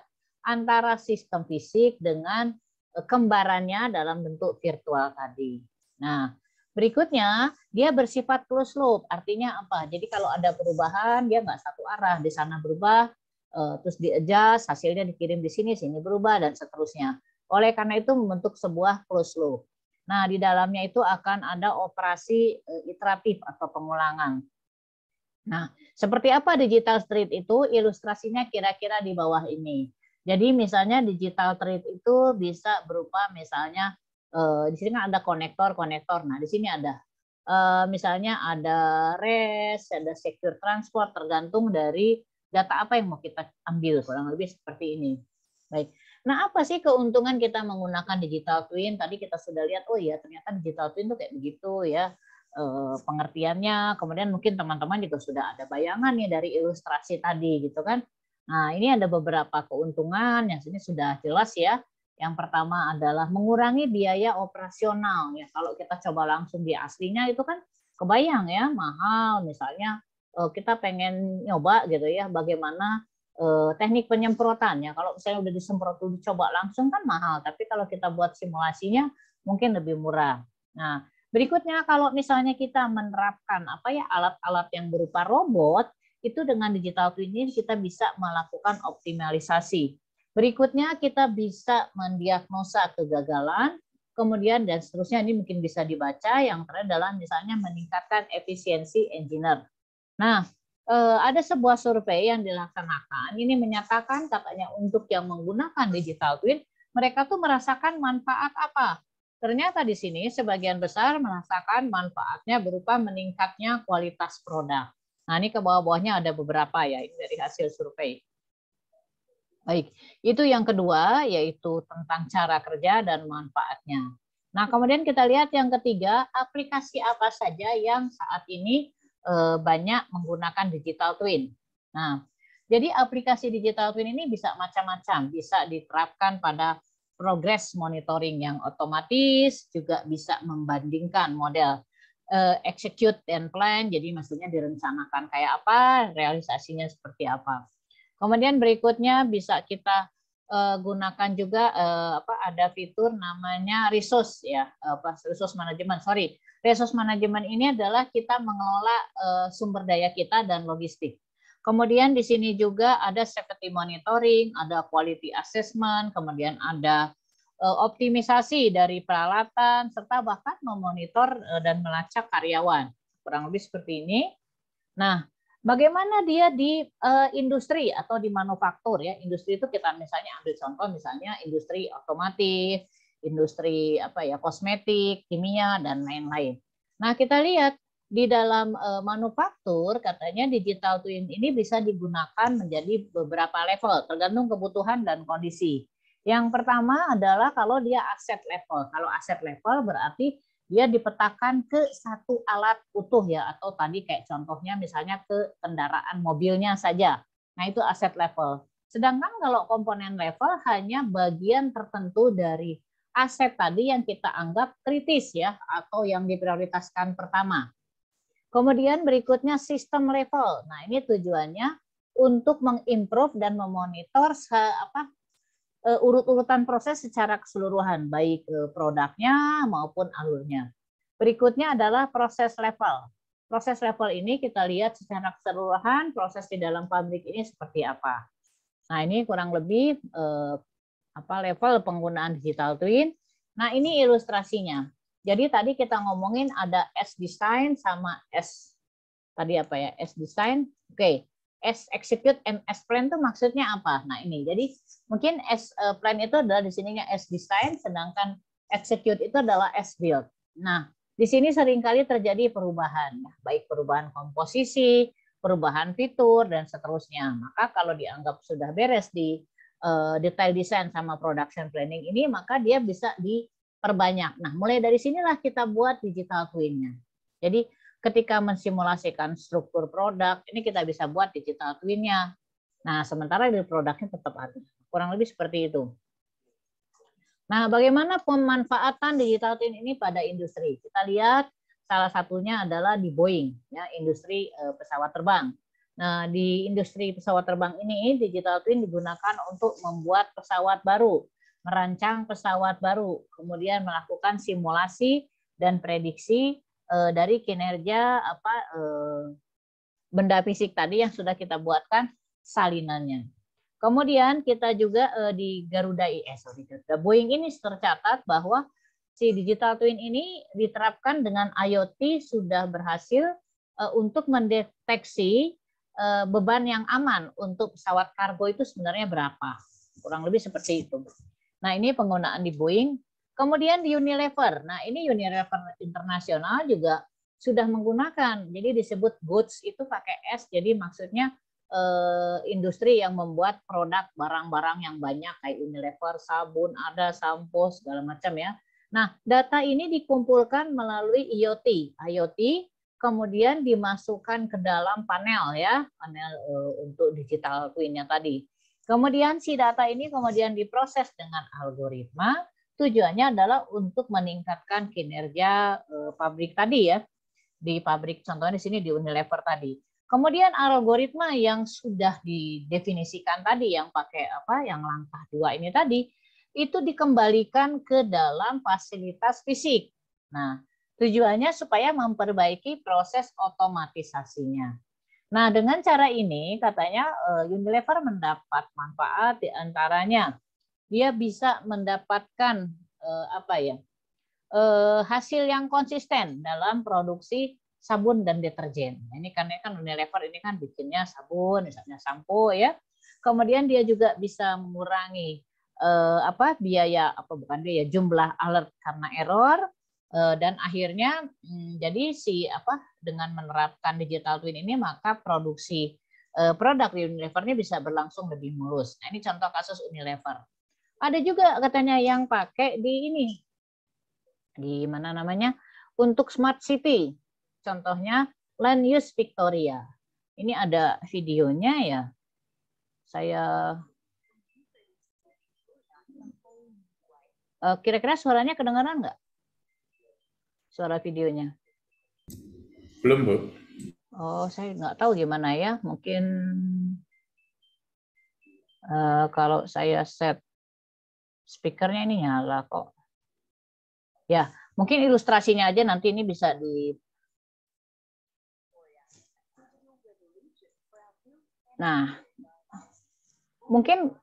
antara sistem fisik dengan kembarannya dalam bentuk virtual tadi. Nah, berikutnya dia bersifat close loop, artinya apa? Jadi kalau ada perubahan dia nggak satu arah, di sana berubah, eh, terus di adjust, hasilnya dikirim di sini, sini berubah dan seterusnya. Oleh karena itu membentuk sebuah close loop. Nah, di dalamnya itu akan ada operasi eh, iteratif atau pengulangan. Nah, seperti apa digital street itu? Ilustrasinya kira-kira di bawah ini. Jadi misalnya digital trade itu bisa berupa misalnya eh, di sini kan ada konektor-konektor. Nah, di sini ada eh, misalnya ada res, ada secure transport tergantung dari data apa yang mau kita ambil kurang lebih seperti ini. Baik. Nah, apa sih keuntungan kita menggunakan digital twin? Tadi kita sudah lihat, oh iya ternyata digital twin itu kayak begitu ya eh, pengertiannya. Kemudian mungkin teman-teman juga sudah ada bayangan ya dari ilustrasi tadi gitu kan Nah, ini ada beberapa keuntungan yang sini sudah jelas ya. Yang pertama adalah mengurangi biaya operasional ya. Kalau kita coba langsung di aslinya itu kan kebayang ya mahal misalnya eh, kita pengen nyoba gitu ya bagaimana eh, teknik penyemprotan ya. Kalau saya udah disemprot dulu coba langsung kan mahal, tapi kalau kita buat simulasinya mungkin lebih murah. Nah, berikutnya kalau misalnya kita menerapkan apa ya alat-alat yang berupa robot itu dengan digital twin ini kita bisa melakukan optimalisasi. Berikutnya kita bisa mendiagnosa kegagalan, kemudian dan seterusnya ini mungkin bisa dibaca yang terakhir adalah misalnya meningkatkan efisiensi engineer. Nah, eh, ada sebuah survei yang dilaksanakan. Ini menyatakan katanya untuk yang menggunakan digital twin, mereka tuh merasakan manfaat apa? Ternyata di sini sebagian besar merasakan manfaatnya berupa meningkatnya kualitas produk. Nah, ini ke bawah-bawahnya ada beberapa ya, ini dari hasil survei. Baik, itu yang kedua yaitu tentang cara kerja dan manfaatnya. Nah, kemudian kita lihat yang ketiga, aplikasi apa saja yang saat ini eh, banyak menggunakan digital twin. Nah, jadi aplikasi digital twin ini bisa macam-macam, bisa diterapkan pada progress monitoring yang otomatis, juga bisa membandingkan model Eh, execute and plan, jadi maksudnya direncanakan kayak apa, realisasinya seperti apa. Kemudian berikutnya bisa kita eh, gunakan juga eh, apa ada fitur namanya resource ya, apa resource management. Sorry, resource management ini adalah kita mengelola sumber daya kita dan logistik. Kemudian di sini juga ada safety monitoring, ada quality assessment, kemudian ada Eh, optimisasi dari peralatan, serta bahkan memonitor eh, dan melacak karyawan. Kurang lebih seperti ini. Nah, bagaimana dia di eh, industri atau di manufaktur ya industri itu kita misalnya ambil contoh misalnya industri otomotif industri apa ya kosmetik kimia dan lain-lain nah kita lihat di dalam manufaktur katanya digital twin ini bisa digunakan menjadi beberapa level tergantung kebutuhan dan kondisi yang pertama adalah kalau dia aset level. Kalau aset level berarti dia dipetakan ke satu alat utuh ya atau tadi kayak contohnya misalnya ke kendaraan mobilnya saja. Nah, itu aset level. Sedangkan kalau komponen level hanya bagian tertentu dari aset tadi yang kita anggap kritis ya atau yang diprioritaskan pertama. Kemudian berikutnya sistem level. Nah, ini tujuannya untuk mengimprove dan memonitor apa uh, urut-urutan proses secara keseluruhan, baik uh, produknya maupun alurnya. Berikutnya adalah proses level. Proses level ini kita lihat secara keseluruhan proses di dalam pabrik ini seperti apa. Nah, ini kurang lebih eh, apa level penggunaan digital twin. Nah, ini ilustrasinya. Jadi tadi kita ngomongin ada S design sama S tadi apa ya? S design. Oke as execute and as plan itu maksudnya apa? Nah ini jadi mungkin as eh, plan itu adalah di sininya as design, sedangkan execute itu adalah as build. Nah di sini seringkali terjadi perubahan, nah, baik perubahan komposisi, perubahan fitur dan seterusnya. Maka kalau dianggap sudah beres di uh, detail design sama production planning ini, maka dia bisa diperbanyak. Nah mulai dari sinilah kita buat digital twinnya. Jadi ketika mensimulasikan struktur produk, ini kita bisa buat digital twinnya. Nah, sementara di produknya tetap ada. Kurang lebih seperti itu. Nah, bagaimana pemanfaatan digital twin ini pada industri? Kita lihat salah satunya adalah di Boeing, ya, industri eh, pesawat terbang. Nah, di industri pesawat terbang ini digital twin digunakan untuk membuat pesawat baru, merancang pesawat baru, kemudian melakukan simulasi dan prediksi uh, dari kinerja apa uh, benda fisik tadi yang sudah kita buatkan salinannya. Kemudian kita juga uh, di Garuda IS, sorry, Garuda Boeing ini tercatat bahwa si digital twin ini diterapkan dengan IoT sudah berhasil uh, untuk mendeteksi uh, beban yang aman untuk pesawat kargo itu sebenarnya berapa. Kurang lebih seperti itu. Nah ini penggunaan di Boeing Kemudian di Unilever. Nah, ini Unilever internasional juga sudah menggunakan. Jadi disebut goods itu pakai S. Jadi maksudnya eh, industri yang membuat produk barang-barang yang banyak kayak Unilever, sabun, ada sampo segala macam ya. Nah, data ini dikumpulkan melalui IoT. IoT kemudian dimasukkan ke dalam panel ya, panel eh, untuk digital twin-nya tadi. Kemudian si data ini kemudian diproses dengan algoritma tujuannya adalah untuk meningkatkan kinerja eh, pabrik tadi ya di pabrik contohnya di sini di Unilever tadi. Kemudian algoritma yang sudah didefinisikan tadi yang pakai apa yang langkah dua ini tadi itu dikembalikan ke dalam fasilitas fisik. Nah, tujuannya supaya memperbaiki proses otomatisasinya. Nah, dengan cara ini katanya eh, Unilever mendapat manfaat diantaranya dia bisa mendapatkan eh, apa ya eh, hasil yang konsisten dalam produksi sabun dan deterjen. Nah, ini karena kan Unilever ini kan bikinnya sabun, misalnya sampo ya. Kemudian dia juga bisa mengurangi eh, apa biaya apa bukan biaya jumlah alert karena error eh, dan akhirnya hmm, jadi si apa dengan menerapkan digital twin ini maka produksi eh, produk di Unilever ini bisa berlangsung lebih mulus. Nah, ini contoh kasus Unilever. Ada juga katanya yang pakai di ini. Di mana namanya? Untuk smart city. Contohnya Land Use Victoria. Ini ada videonya ya. Saya eh, kira-kira suaranya kedengaran nggak? Suara videonya. Belum, Bu. Oh, saya nggak tahu gimana ya. Mungkin Uh, kalau saya set speakernya ini nyala kok. Ya, mungkin ilustrasinya aja nanti ini bisa di Nah, mungkin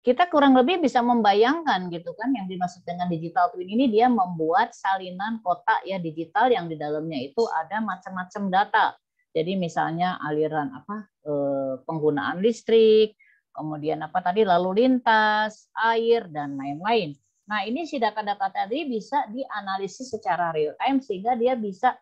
kita kurang lebih bisa membayangkan gitu kan yang dimaksud dengan digital twin ini dia membuat salinan kotak ya digital yang di dalamnya itu ada macam-macam data. Jadi misalnya aliran apa eh, penggunaan listrik, kemudian apa tadi lalu lintas, air dan lain-lain. Nah, ini si data-data tadi bisa dianalisis secara real time sehingga dia bisa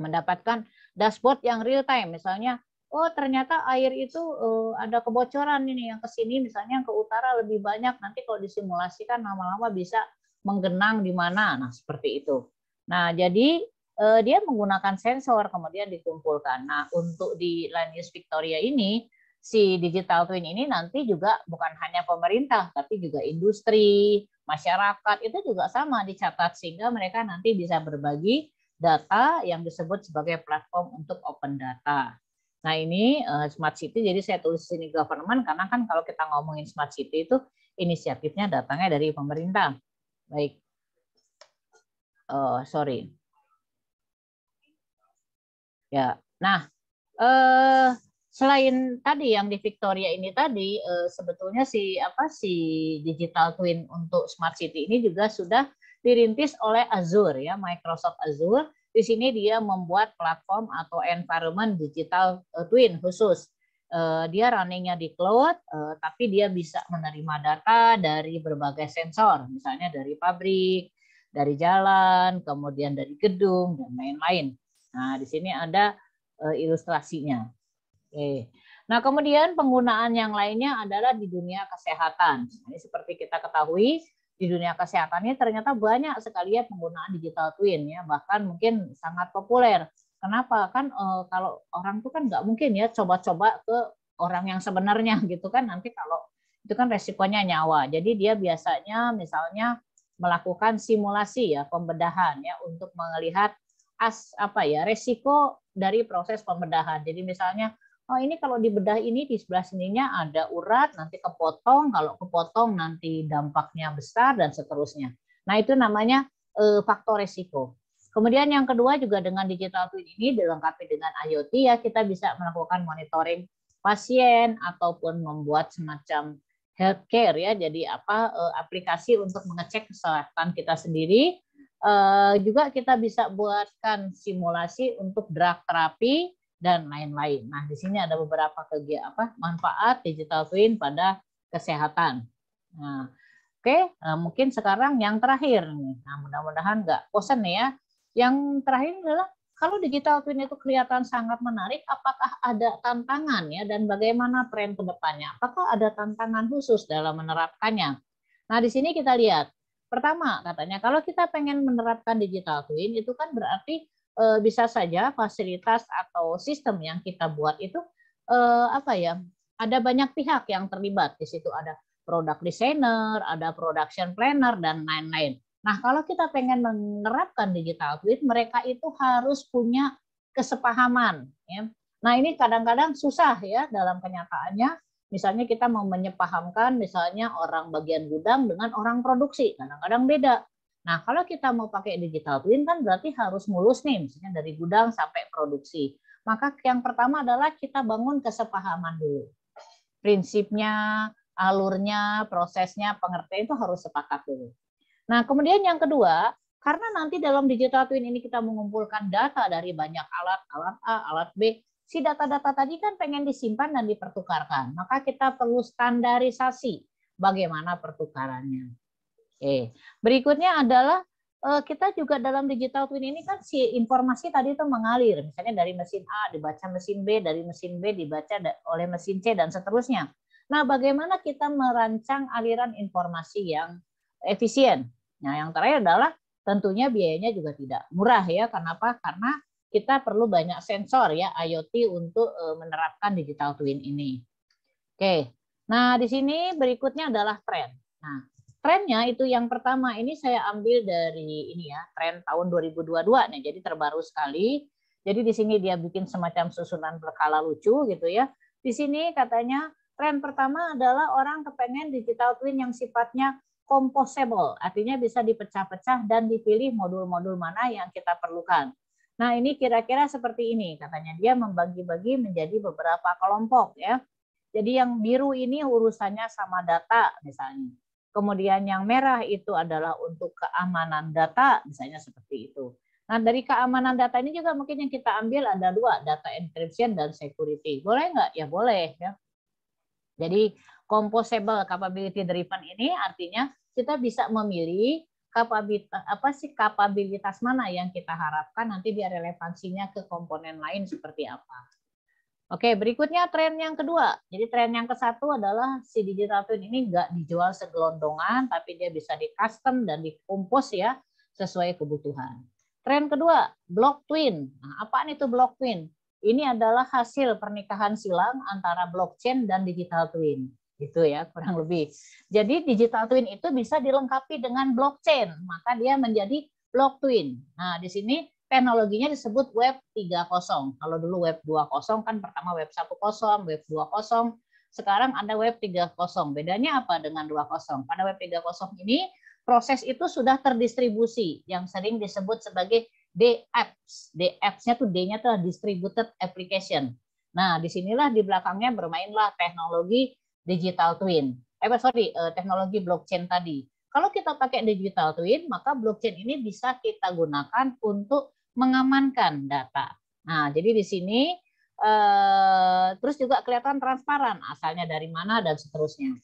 mendapatkan dashboard yang real time. Misalnya, oh ternyata air itu uh, ada kebocoran ini yang ke sini misalnya yang ke utara lebih banyak. Nanti kalau disimulasikan lama-lama bisa menggenang di mana. Nah, seperti itu. Nah, jadi eh, dia menggunakan sensor kemudian dikumpulkan. Nah, untuk di Land Use Victoria ini si digital twin ini nanti juga bukan hanya pemerintah, tapi juga industri, masyarakat, itu juga sama dicatat sehingga mereka nanti bisa berbagi data yang disebut sebagai platform untuk open data. Nah ini eh, smart city, jadi saya tulis sini government karena kan kalau kita ngomongin smart city itu inisiatifnya datangnya dari pemerintah. Baik, uh, sorry. Ya, nah. Uh, selain tadi yang di Victoria ini tadi eh, sebetulnya si apa si digital twin untuk smart city ini juga sudah dirintis oleh Azure ya Microsoft Azure di sini dia membuat platform atau environment digital eh, twin khusus eh, dia runningnya di cloud tapi dia bisa menerima data dari berbagai sensor misalnya dari pabrik dari jalan kemudian dari gedung dan lain-lain nah di sini ada ilustrasinya Oke. Nah, kemudian penggunaan yang lainnya adalah di dunia kesehatan. Nah, ini seperti kita ketahui, di dunia kesehatan ini ternyata banyak sekali ya penggunaan digital twin ya, bahkan mungkin sangat populer. Kenapa? Kan e, kalau orang tuh kan nggak mungkin ya coba-coba ke orang yang sebenarnya gitu kan nanti kalau itu kan resikonya nyawa. Jadi dia biasanya misalnya melakukan simulasi ya pembedahan ya untuk melihat as apa ya resiko dari proses pembedahan. Jadi misalnya oh ini kalau di bedah ini di sebelah sininya ada urat, nanti kepotong, kalau kepotong nanti dampaknya besar dan seterusnya. Nah itu namanya e, faktor resiko. Kemudian yang kedua juga dengan digital twin ini dilengkapi dengan IoT ya kita bisa melakukan monitoring pasien ataupun membuat semacam healthcare ya jadi apa eh, aplikasi untuk mengecek kesehatan kita sendiri eh, juga kita bisa buatkan simulasi untuk drug terapi dan lain-lain. Nah, di sini ada beberapa kegiatan apa manfaat digital twin pada kesehatan. Nah, oke, okay. nah, eh, mungkin sekarang yang terakhir nih. Nah, mudah-mudahan nggak bosan ya. Yang terakhir adalah kalau digital twin itu kelihatan sangat menarik, apakah ada tantangan ya dan bagaimana tren ke depannya? Apakah ada tantangan khusus dalam menerapkannya? Nah, di sini kita lihat. Pertama, katanya kalau kita pengen menerapkan digital twin itu kan berarti Eh, bisa saja fasilitas atau sistem yang kita buat itu eh, apa ya? Ada banyak pihak yang terlibat di situ ada product designer, ada production planner dan lain-lain. Nah, kalau kita pengen menerapkan digital twin, mereka itu harus punya kesepahaman. Ya. Nah, ini kadang-kadang susah ya dalam kenyataannya. Misalnya kita mau menyepahamkan misalnya orang bagian gudang dengan orang produksi. Kadang-kadang beda. Nah, kalau kita mau pakai digital twin kan berarti harus mulus nih, misalnya dari gudang sampai produksi. Maka yang pertama adalah kita bangun kesepahaman dulu. Prinsipnya, alurnya, prosesnya, pengertian itu harus sepakat dulu. Nah, kemudian yang kedua, karena nanti dalam digital twin ini kita mengumpulkan data dari banyak alat, alat A, alat B, si data-data tadi kan pengen disimpan dan dipertukarkan. Maka kita perlu standarisasi bagaimana pertukarannya. Oke. Berikutnya adalah eh, kita juga dalam digital twin ini kan si informasi tadi itu mengalir. Misalnya dari mesin A dibaca mesin B, dari mesin B dibaca oleh mesin C dan seterusnya. Nah, bagaimana kita merancang aliran informasi yang efisien? Nah, yang terakhir adalah tentunya biayanya juga tidak murah ya. Kenapa? Karena kita perlu banyak sensor ya IoT untuk eh, menerapkan digital twin ini. Oke. Nah, di sini berikutnya adalah tren. Nah, trennya itu yang pertama ini saya ambil dari ini ya tren tahun 2022 nih jadi terbaru sekali jadi di sini dia bikin semacam susunan berkala lucu gitu ya di sini katanya tren pertama adalah orang kepengen digital twin yang sifatnya composable artinya bisa dipecah-pecah dan dipilih modul-modul mana yang kita perlukan nah ini kira-kira seperti ini katanya dia membagi-bagi menjadi beberapa kelompok ya jadi yang biru ini urusannya sama data misalnya Kemudian yang merah itu adalah untuk keamanan data, misalnya seperti itu. Nah, dari keamanan data ini juga mungkin yang kita ambil ada dua, data encryption dan security. Boleh nggak? Ya boleh. ya. Jadi composable capability driven ini artinya kita bisa memilih kapabilitas apa sih kapabilitas mana yang kita harapkan nanti biar relevansinya ke komponen lain seperti apa. Oke, berikutnya tren yang kedua. Jadi tren yang ke satu adalah si digital twin ini nggak dijual segelondongan, tapi dia bisa di custom dan dikompos ya sesuai kebutuhan. Tren kedua, block twin. Nah, apaan itu block twin? Ini adalah hasil pernikahan silang antara blockchain dan digital twin. Gitu ya, kurang lebih. Jadi digital twin itu bisa dilengkapi dengan blockchain, maka dia menjadi block twin. Nah, di sini teknologinya disebut web 3.0. Kalau dulu web 2.0 kan pertama web 1.0, web 2.0, sekarang ada web 3.0. Bedanya apa dengan 2.0? Pada web 3.0 ini proses itu sudah terdistribusi yang sering disebut sebagai DApps. DApps-nya tuh D-nya tuh distributed application. Nah, disinilah di belakangnya bermainlah teknologi digital twin. Eh, sorry, eh, teknologi blockchain tadi. Kalau kita pakai digital twin, maka blockchain ini bisa kita gunakan untuk mengamankan data. Nah, jadi di sini eh, terus juga kelihatan transparan asalnya dari mana dan seterusnya.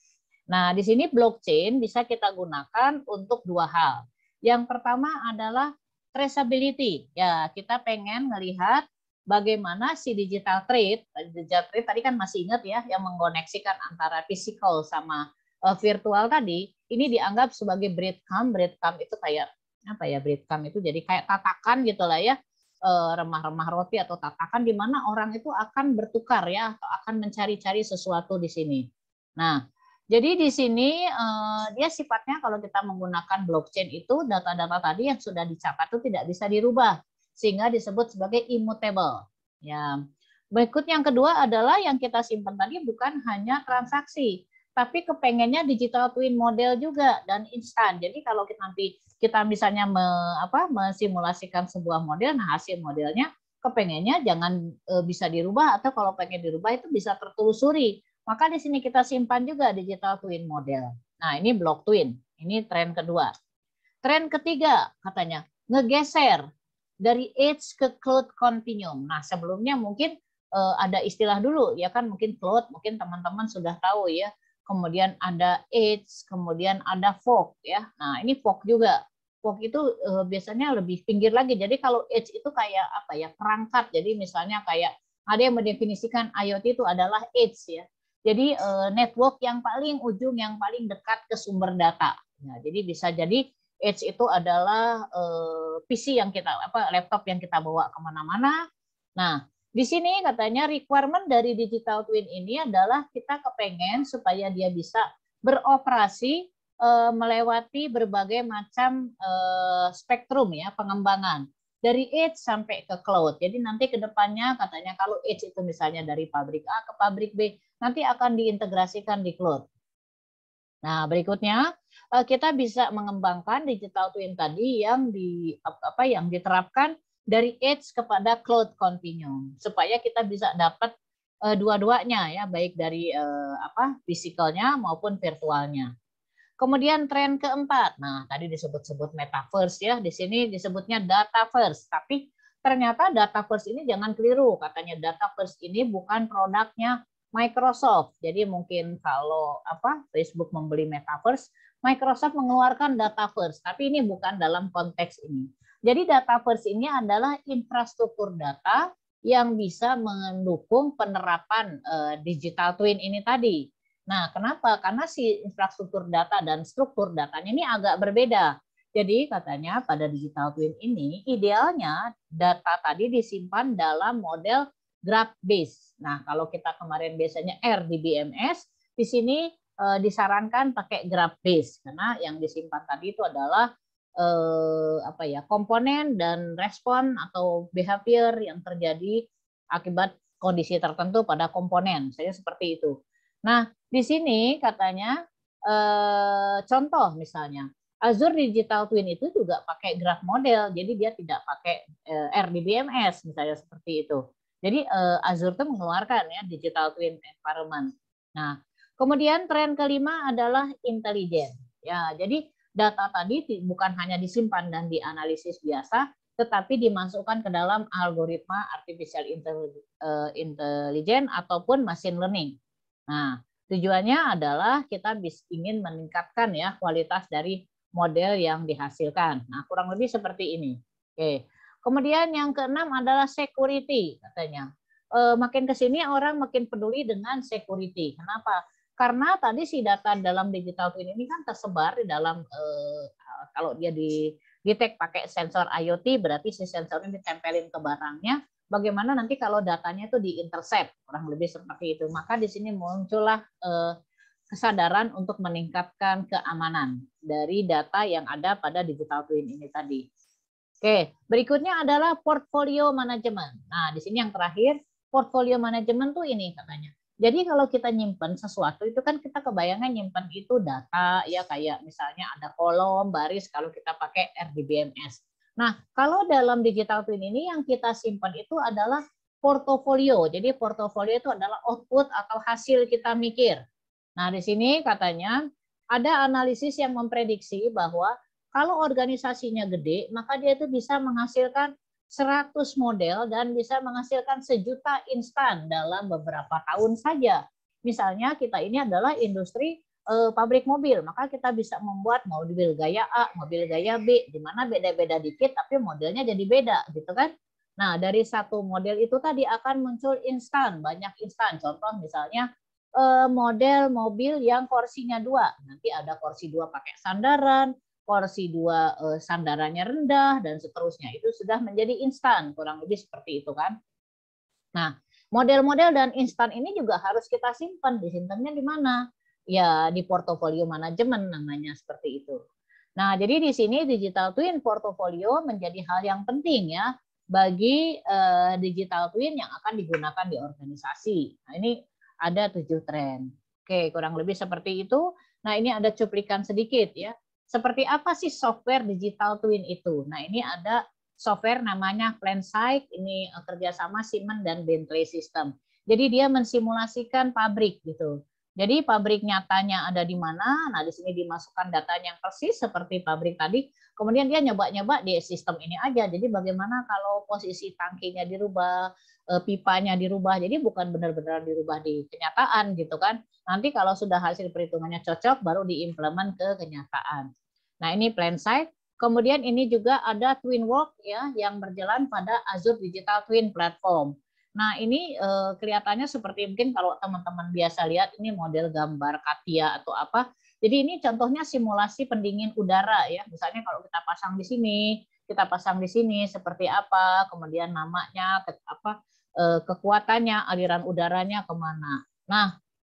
Nah, di sini blockchain bisa kita gunakan untuk dua hal. Yang pertama adalah traceability. Ya, kita pengen melihat bagaimana si digital trade, digital trade tadi kan masih ingat ya yang mengkoneksikan antara physical sama eh, virtual tadi, ini dianggap sebagai breadcrumb. Breadcrumb itu kayak apa ya breadcrumb itu jadi kayak tatakan gitulah ya eh, remah-remah roti atau tatakan di mana orang itu akan bertukar ya atau akan mencari-cari sesuatu di sini. Nah, jadi di sini eh, dia sifatnya kalau kita menggunakan blockchain itu data-data tadi yang sudah dicatat itu tidak bisa dirubah sehingga disebut sebagai immutable. Ya. Berikut yang kedua adalah yang kita simpan tadi bukan hanya transaksi, tapi kepengennya digital twin model juga dan instan. Jadi kalau kita nanti kita misalnya me, apa, mensimulasikan sebuah model, nah hasil modelnya kepengennya jangan e, bisa dirubah atau kalau pengen dirubah itu bisa tertelusuri. Maka di sini kita simpan juga digital twin model. Nah ini block twin, ini tren kedua. Tren ketiga katanya ngegeser dari edge ke cloud continuum. Nah sebelumnya mungkin e, ada istilah dulu ya kan mungkin cloud mungkin teman-teman sudah tahu ya kemudian ada AIDS, kemudian ada fog ya. Nah, ini fog juga. Fog itu eh, biasanya lebih pinggir lagi. Jadi kalau AIDS itu kayak apa ya? perangkat. Jadi misalnya kayak ada yang mendefinisikan IoT itu adalah AIDS ya. Jadi eh, network yang paling ujung yang paling dekat ke sumber data. Nah, jadi bisa jadi AIDS itu adalah eh, PC yang kita apa laptop yang kita bawa kemana-mana. Nah, di sini katanya requirement dari digital twin ini adalah kita kepengen supaya dia bisa beroperasi eh, melewati berbagai macam eh, spektrum ya pengembangan dari edge sampai ke cloud. Jadi nanti ke depannya katanya kalau edge itu misalnya dari pabrik A ke pabrik B nanti akan diintegrasikan di cloud. Nah, berikutnya eh, kita bisa mengembangkan digital twin tadi yang di apa yang diterapkan dari edge kepada cloud continuum supaya kita bisa dapat uh, dua-duanya ya baik dari uh, apa fisikalnya maupun virtualnya. Kemudian tren keempat. Nah, tadi disebut-sebut metaverse ya. Di sini disebutnya first, tapi ternyata data first ini jangan keliru. Katanya data first ini bukan produknya Microsoft. Jadi mungkin kalau apa Facebook membeli metaverse, Microsoft mengeluarkan data first, tapi ini bukan dalam konteks ini jadi data first ini adalah infrastruktur data yang bisa mendukung penerapan uh, digital twin ini tadi. Nah, kenapa? Karena si infrastruktur data dan struktur datanya ini agak berbeda. Jadi katanya pada digital twin ini idealnya data tadi disimpan dalam model graph base. Nah, kalau kita kemarin biasanya R di BMS, di sini eh, disarankan pakai graph base karena yang disimpan tadi itu adalah eh, apa ya komponen dan respon atau behavior yang terjadi akibat kondisi tertentu pada komponen. Saya seperti itu. Nah, di sini katanya eh, contoh misalnya Azure Digital Twin itu juga pakai graph model, jadi dia tidak pakai eh, RDBMS misalnya seperti itu. Jadi eh, Azure itu mengeluarkan ya Digital Twin Environment. Nah, kemudian tren kelima adalah intelijen. Ya, jadi data tadi bukan hanya disimpan dan dianalisis biasa, tetapi dimasukkan ke dalam algoritma artificial eh, intelligence ataupun machine learning. Nah, tujuannya adalah kita ingin meningkatkan ya kualitas dari model yang dihasilkan. Nah, kurang lebih seperti ini. Oke. Kemudian yang keenam adalah security katanya. E, makin ke sini orang makin peduli dengan security. Kenapa? Karena tadi si data dalam digital twin ini kan tersebar di dalam eh, kalau dia di detect pakai sensor IoT berarti si sensor ini ditempelin ke barangnya. Bagaimana nanti kalau datanya itu diintercept kurang lebih seperti itu. Maka di sini muncullah eh, kesadaran untuk meningkatkan keamanan dari data yang ada pada digital twin ini tadi. Oke, berikutnya adalah portfolio management. Nah, di sini yang terakhir, portfolio management tuh ini katanya. Jadi kalau kita nyimpen sesuatu itu kan kita kebayangkan nyimpen itu data ya kayak misalnya ada kolom baris kalau kita pakai RDBMS. Nah, kalau dalam digital twin ini yang kita simpan itu adalah portofolio. Jadi portofolio itu adalah output atau hasil kita mikir. Nah, di sini katanya ada analisis yang memprediksi bahwa kalau organisasinya gede, maka dia itu bisa menghasilkan 100 model dan bisa menghasilkan sejuta instan dalam beberapa tahun saja. Misalnya kita ini adalah industri eh, pabrik mobil, maka kita bisa membuat mobil gaya A, mobil gaya B, di mana beda-beda dikit tapi modelnya jadi beda gitu kan. Nah, dari satu model itu tadi akan muncul instan, banyak instan. Contoh misalnya eh, model mobil yang kursinya dua, nanti ada kursi dua pakai sandaran, porsi dua uh, sandarannya rendah dan seterusnya. Itu sudah menjadi instan, kurang lebih seperti itu kan. Nah, model-model dan instan ini juga harus kita simpan. Di Disimpannya di mana? Ya, di portofolio manajemen namanya seperti itu. Nah, jadi di sini digital twin portofolio menjadi hal yang penting ya bagi uh, digital twin yang akan digunakan di organisasi. Nah, ini ada tujuh tren. Oke, kurang lebih seperti itu. Nah, ini ada cuplikan sedikit ya. Seperti apa sih software digital twin itu? Nah, ini ada software namanya Site ini eh, kerjasama Siemens dan Bentley System. Jadi dia mensimulasikan pabrik gitu. Jadi pabrik nyatanya ada di mana? Nah, di sini dimasukkan data yang persis seperti pabrik tadi. Kemudian dia nyoba-nyoba di sistem ini aja. Jadi bagaimana kalau posisi tangkinya dirubah, eh, pipanya dirubah. Jadi bukan benar-benar dirubah di kenyataan gitu kan. Nanti kalau sudah hasil perhitungannya cocok baru diimplement ke kenyataan. Nah, ini plan site. Kemudian ini juga ada twin work ya yang berjalan pada Azure Digital Twin Platform. Nah ini eh, kelihatannya seperti mungkin kalau teman-teman biasa lihat ini model gambar katia atau apa. Jadi ini contohnya simulasi pendingin udara ya. Misalnya kalau kita pasang di sini, kita pasang di sini seperti apa, kemudian namanya, ke, apa eh, kekuatannya, aliran udaranya kemana. Nah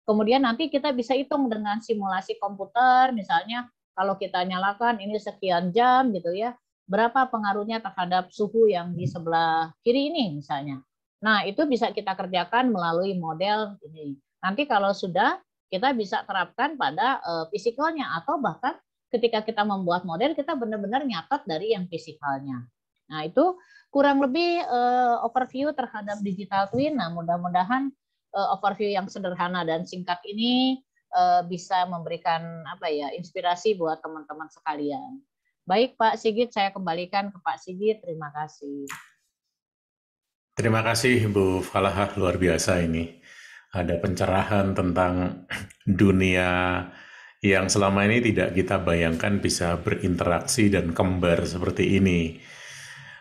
kemudian nanti kita bisa hitung dengan simulasi komputer misalnya kalau kita nyalakan ini sekian jam gitu ya berapa pengaruhnya terhadap suhu yang di sebelah kiri ini misalnya. Nah, itu bisa kita kerjakan melalui model ini. Nanti kalau sudah, kita bisa terapkan pada eh, fisikalnya atau bahkan ketika kita membuat model, kita benar-benar nyatat dari yang fisikalnya. Nah, itu kurang lebih uh, overview terhadap digital twin. Nah, mudah-mudahan uh, overview yang sederhana dan singkat ini uh, bisa memberikan apa ya inspirasi buat teman-teman sekalian. Baik Pak Sigit, saya kembalikan ke Pak Sigit. Terima kasih. Terima kasih Bu Falaha, luar biasa ini. Ada pencerahan tentang dunia yang selama ini tidak kita bayangkan bisa berinteraksi dan kembar seperti ini.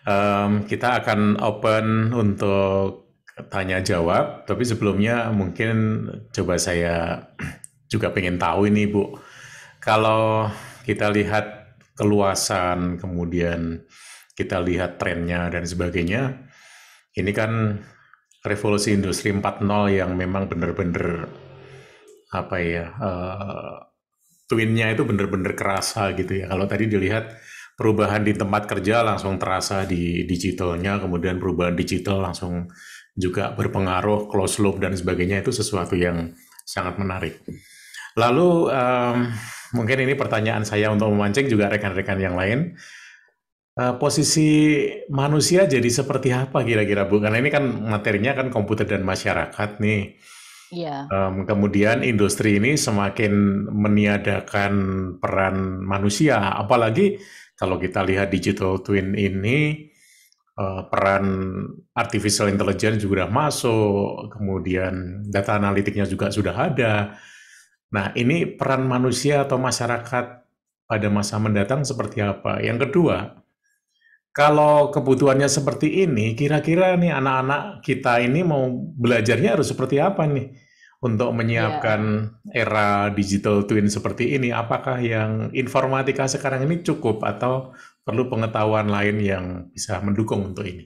Um, kita akan open untuk tanya jawab, tapi sebelumnya mungkin coba saya juga pengen tahu ini Bu, kalau kita lihat keluasan, kemudian kita lihat trennya dan sebagainya, ini kan revolusi industri 4.0 yang memang benar-benar apa ya uh, twinnya itu benar-benar kerasa gitu ya. Kalau tadi dilihat perubahan di tempat kerja langsung terasa di digitalnya, kemudian perubahan digital langsung juga berpengaruh close loop dan sebagainya itu sesuatu yang sangat menarik. Lalu um, mungkin ini pertanyaan saya untuk memancing juga rekan-rekan yang lain Eh, posisi manusia jadi seperti apa kira-kira Bu? Karena ini kan materinya kan komputer dan masyarakat nih. Iya. Um, kemudian industri ini semakin meniadakan peran manusia, apalagi kalau kita lihat digital twin ini eh, peran artificial intelligence juga sudah masuk, kemudian data analitiknya juga sudah ada. Nah, ini peran manusia atau masyarakat pada masa mendatang seperti apa? Yang kedua, kalau kebutuhannya seperti ini, kira-kira nih anak-anak kita ini mau belajarnya harus seperti apa nih untuk iya. menyiapkan yeah. era digital twin seperti ini? Apakah yang informatika sekarang ini cukup atau perlu pengetahuan lain yang bisa mendukung untuk ini?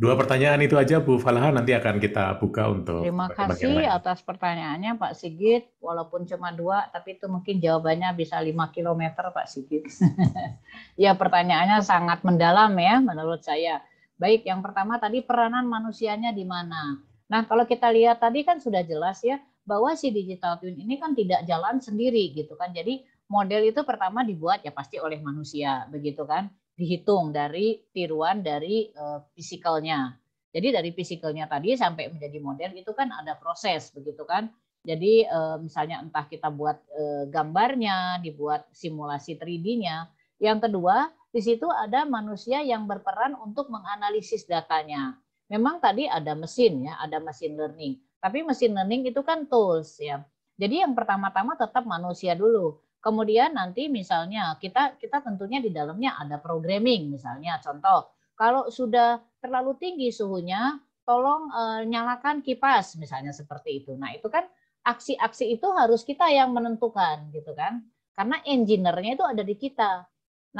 Dua pertanyaan itu aja Bu Falha nanti akan kita buka untuk Terima kasih atas pertanyaannya Pak Sigit. Walaupun cuma dua, tapi itu mungkin jawabannya bisa lima kilometer Pak Sigit. ya pertanyaannya sangat mendalam ya menurut saya. Baik, yang pertama tadi peranan manusianya di mana? Nah kalau kita lihat tadi kan sudah jelas ya bahwa si digital twin ini kan tidak jalan sendiri gitu kan. Jadi model itu pertama dibuat ya pasti oleh manusia begitu kan dihitung dari tiruan dari eh, fisikalnya. Jadi dari fisikalnya tadi sampai menjadi model itu kan ada proses begitu kan. Jadi eh, misalnya entah kita buat eh, gambarnya, dibuat simulasi 3D-nya. Yang kedua, di situ ada manusia yang berperan untuk menganalisis datanya. Memang tadi ada mesin ya, ada mesin learning. Tapi mesin learning itu kan tools ya. Jadi yang pertama-tama tetap manusia dulu. Kemudian nanti misalnya kita kita tentunya di dalamnya ada programming misalnya contoh kalau sudah terlalu tinggi suhunya tolong e, nyalakan kipas misalnya seperti itu. Nah, itu kan aksi-aksi itu harus kita yang menentukan gitu kan. Karena engineer-nya itu ada di kita.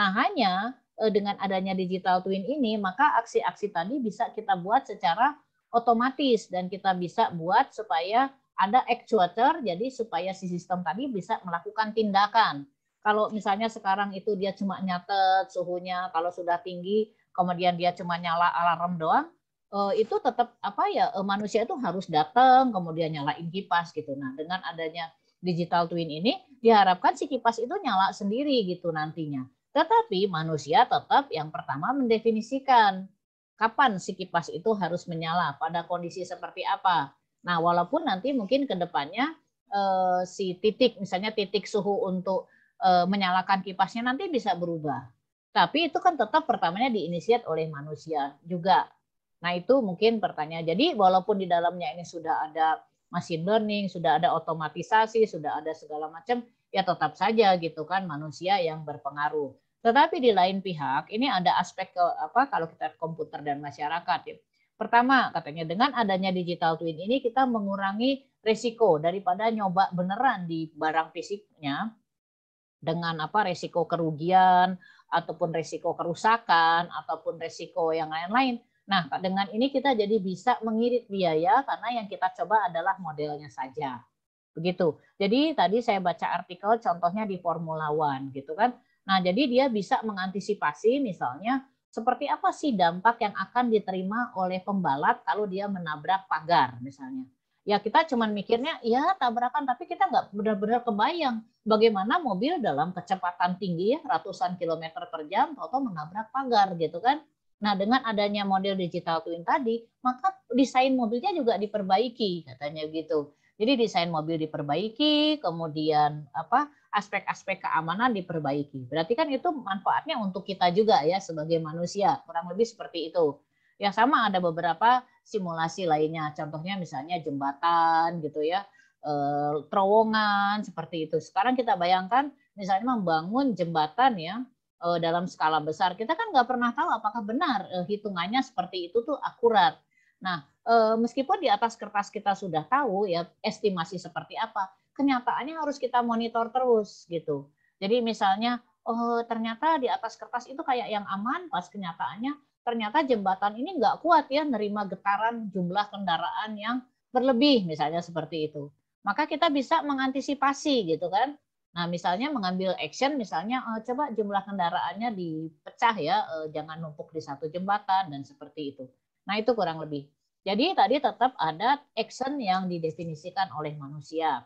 Nah, hanya e, dengan adanya digital twin ini maka aksi-aksi tadi bisa kita buat secara otomatis dan kita bisa buat supaya ada actuator jadi supaya si sistem tadi bisa melakukan tindakan. Kalau misalnya sekarang itu dia cuma nyatet suhunya, kalau sudah tinggi kemudian dia cuma nyala alarm doang, eh, itu tetap apa ya eh, manusia itu harus datang kemudian nyalain kipas gitu. Nah, dengan adanya digital twin ini diharapkan si kipas itu nyala sendiri gitu nantinya. Tetapi manusia tetap yang pertama mendefinisikan kapan si kipas itu harus menyala, pada kondisi seperti apa Nah, walaupun nanti mungkin ke depannya eh, si titik, misalnya titik suhu untuk eh, menyalakan kipasnya nanti bisa berubah. Tapi itu kan tetap pertamanya diinisiat oleh manusia juga. Nah, itu mungkin pertanyaan. Jadi, walaupun di dalamnya ini sudah ada machine learning, sudah ada otomatisasi, sudah ada segala macam, ya tetap saja gitu kan manusia yang berpengaruh. Tetapi di lain pihak ini ada aspek ke, apa kalau kita komputer dan masyarakat ya. Pertama, katanya dengan adanya digital twin ini kita mengurangi resiko daripada nyoba beneran di barang fisiknya dengan apa resiko kerugian ataupun resiko kerusakan ataupun resiko yang lain-lain. Nah, dengan ini kita jadi bisa mengirit biaya karena yang kita coba adalah modelnya saja. Begitu. Jadi tadi saya baca artikel contohnya di Formula One gitu kan. Nah, jadi dia bisa mengantisipasi misalnya seperti apa sih dampak yang akan diterima oleh pembalap kalau dia menabrak pagar misalnya. Ya kita cuman mikirnya ya tabrakan tapi kita nggak benar-benar kebayang bagaimana mobil dalam kecepatan tinggi ya ratusan kilometer per jam atau menabrak pagar gitu kan. Nah dengan adanya model digital twin tadi maka desain mobilnya juga diperbaiki katanya gitu. Jadi desain mobil diperbaiki, kemudian apa aspek-aspek keamanan diperbaiki. Berarti kan itu manfaatnya untuk kita juga ya sebagai manusia, kurang lebih seperti itu. Yang sama ada beberapa simulasi lainnya, contohnya misalnya jembatan gitu ya, eh, terowongan seperti itu. Sekarang kita bayangkan misalnya membangun jembatan ya eh, dalam skala besar, kita kan nggak pernah tahu apakah benar eh, hitungannya seperti itu tuh akurat. Nah, meskipun di atas kertas kita sudah tahu ya estimasi seperti apa, kenyataannya harus kita monitor terus gitu. Jadi misalnya oh ternyata di atas kertas itu kayak yang aman pas kenyataannya ternyata jembatan ini nggak kuat ya nerima getaran jumlah kendaraan yang berlebih misalnya seperti itu. Maka kita bisa mengantisipasi gitu kan. Nah, misalnya mengambil action, misalnya oh, coba jumlah kendaraannya dipecah ya, eh, jangan numpuk di satu jembatan dan seperti itu. Nah, itu kurang lebih. Jadi tadi tetap ada action yang didefinisikan oleh manusia.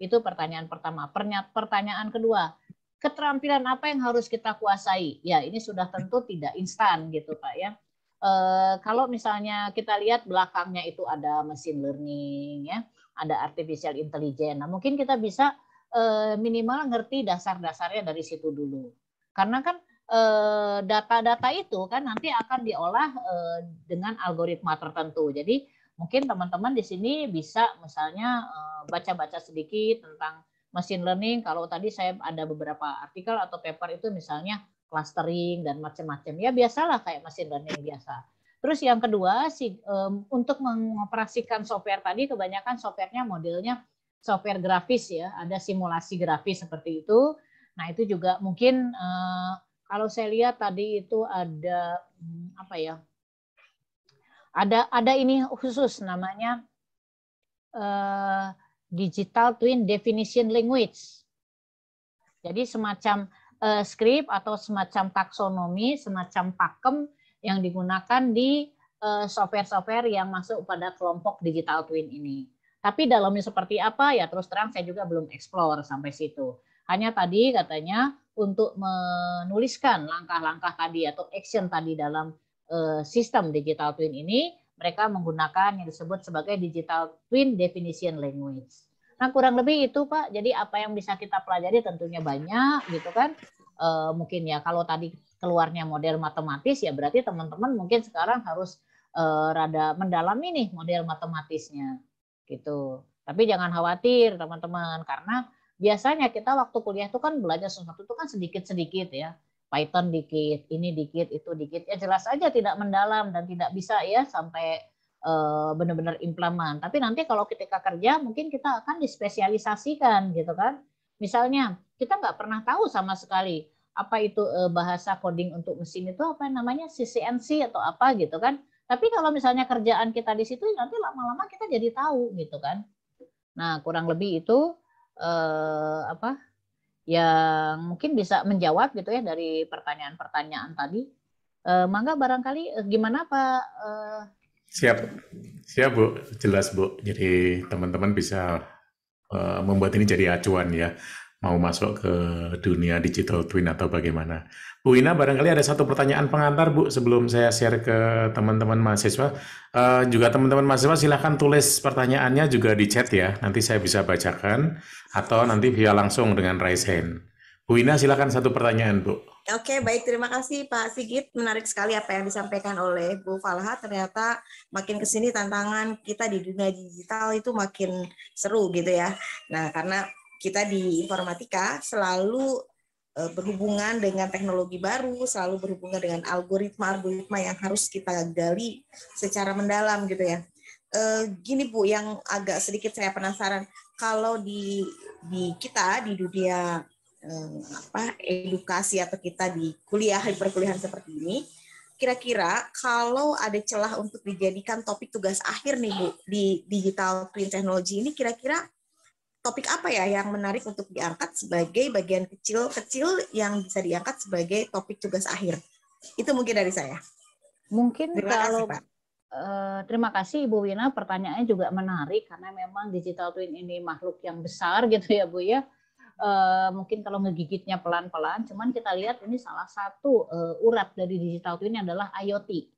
Itu pertanyaan pertama. Pertanyaan kedua, keterampilan apa yang harus kita kuasai? Ya, ini sudah tentu tidak instan gitu, Pak ya. E, kalau misalnya kita lihat belakangnya itu ada mesin learning ya, ada artificial intelligence. Nah, mungkin kita bisa e, minimal ngerti dasar-dasarnya dari situ dulu. Karena kan eh, data-data itu kan nanti akan diolah dengan algoritma tertentu. Jadi mungkin teman-teman di sini bisa misalnya eh, baca-baca sedikit tentang machine learning. Kalau tadi saya ada beberapa artikel atau paper itu misalnya clustering dan macam-macam. Ya biasalah kayak machine learning biasa. Terus yang kedua si um, untuk mengoperasikan software tadi kebanyakan softwarenya modelnya software grafis ya, ada simulasi grafis seperti itu. Nah, itu juga mungkin uh, kalau saya lihat tadi itu ada hmm, apa ya? Ada ada ini khusus namanya uh, digital twin definition language. Jadi semacam uh, eh, skrip atau semacam taksonomi, semacam pakem yang digunakan di eh, software-software uh, yang masuk pada kelompok digital twin ini. Tapi dalamnya seperti apa ya terus terang saya juga belum explore sampai situ. Hanya tadi katanya untuk menuliskan langkah-langkah tadi atau action tadi dalam Eh, sistem digital twin ini, mereka menggunakan yang disebut sebagai digital twin definition language. Nah, kurang lebih itu, Pak. Jadi apa yang bisa kita pelajari tentunya banyak gitu kan. E, mungkin ya kalau tadi keluarnya model matematis ya berarti teman-teman mungkin sekarang harus e, rada mendalami nih model matematisnya gitu. Tapi jangan khawatir teman-teman karena biasanya kita waktu kuliah itu kan belajar sesuatu itu kan sedikit-sedikit ya Python dikit, ini dikit, itu dikit. Ya jelas saja tidak mendalam dan tidak bisa ya sampai eh, benar-benar implement. Tapi nanti kalau ketika kerja mungkin kita akan dispesialisasikan gitu kan. Misalnya kita nggak pernah tahu sama sekali apa itu eh, bahasa coding untuk mesin itu apa namanya CCNC atau apa gitu kan. Tapi kalau misalnya kerjaan kita di situ nanti lama-lama kita jadi tahu gitu kan. Nah kurang lebih itu eh, apa yang mungkin bisa menjawab gitu ya dari pertanyaan-pertanyaan tadi. Eh, mangga barangkali eh, gimana Pak? Eh, siap, siap Bu, jelas Bu. Jadi teman-teman bisa eh, membuat ini jadi acuan ya mau masuk ke dunia digital twin atau bagaimana. Bu Ina, barangkali ada satu pertanyaan pengantar Bu sebelum saya share ke teman-teman mahasiswa. Uh, juga teman-teman mahasiswa silahkan tulis pertanyaannya juga di chat ya, nanti saya bisa bacakan atau nanti via langsung dengan raise hand. Bu Ina, silahkan satu pertanyaan Bu. Oke, baik. Terima kasih Pak Sigit. Menarik sekali apa yang disampaikan oleh Bu Falha. Ternyata makin ke sini tantangan kita di dunia digital itu makin seru gitu ya. Nah, karena kita di informatika selalu eh, berhubungan dengan teknologi baru, selalu berhubungan dengan algoritma-algoritma yang harus kita gali secara mendalam gitu ya. E, gini Bu, yang agak sedikit saya penasaran, kalau di di kita di dunia e, apa edukasi atau kita di kuliah di perkuliahan seperti ini, kira-kira kalau ada celah untuk dijadikan topik tugas akhir nih Bu di digital twin technology ini kira-kira topik apa ya yang menarik untuk diangkat sebagai bagian kecil-kecil yang bisa diangkat sebagai topik tugas akhir. Itu mungkin dari saya. Mungkin terima kalau kasih, Pak. Uh, terima kasih Ibu Wina, pertanyaannya juga menarik karena memang digital twin ini makhluk yang besar gitu ya Bu ya. Uh, mungkin kalau ngegigitnya pelan-pelan, cuman kita lihat ini salah satu uh, urat dari digital twin adalah IoT.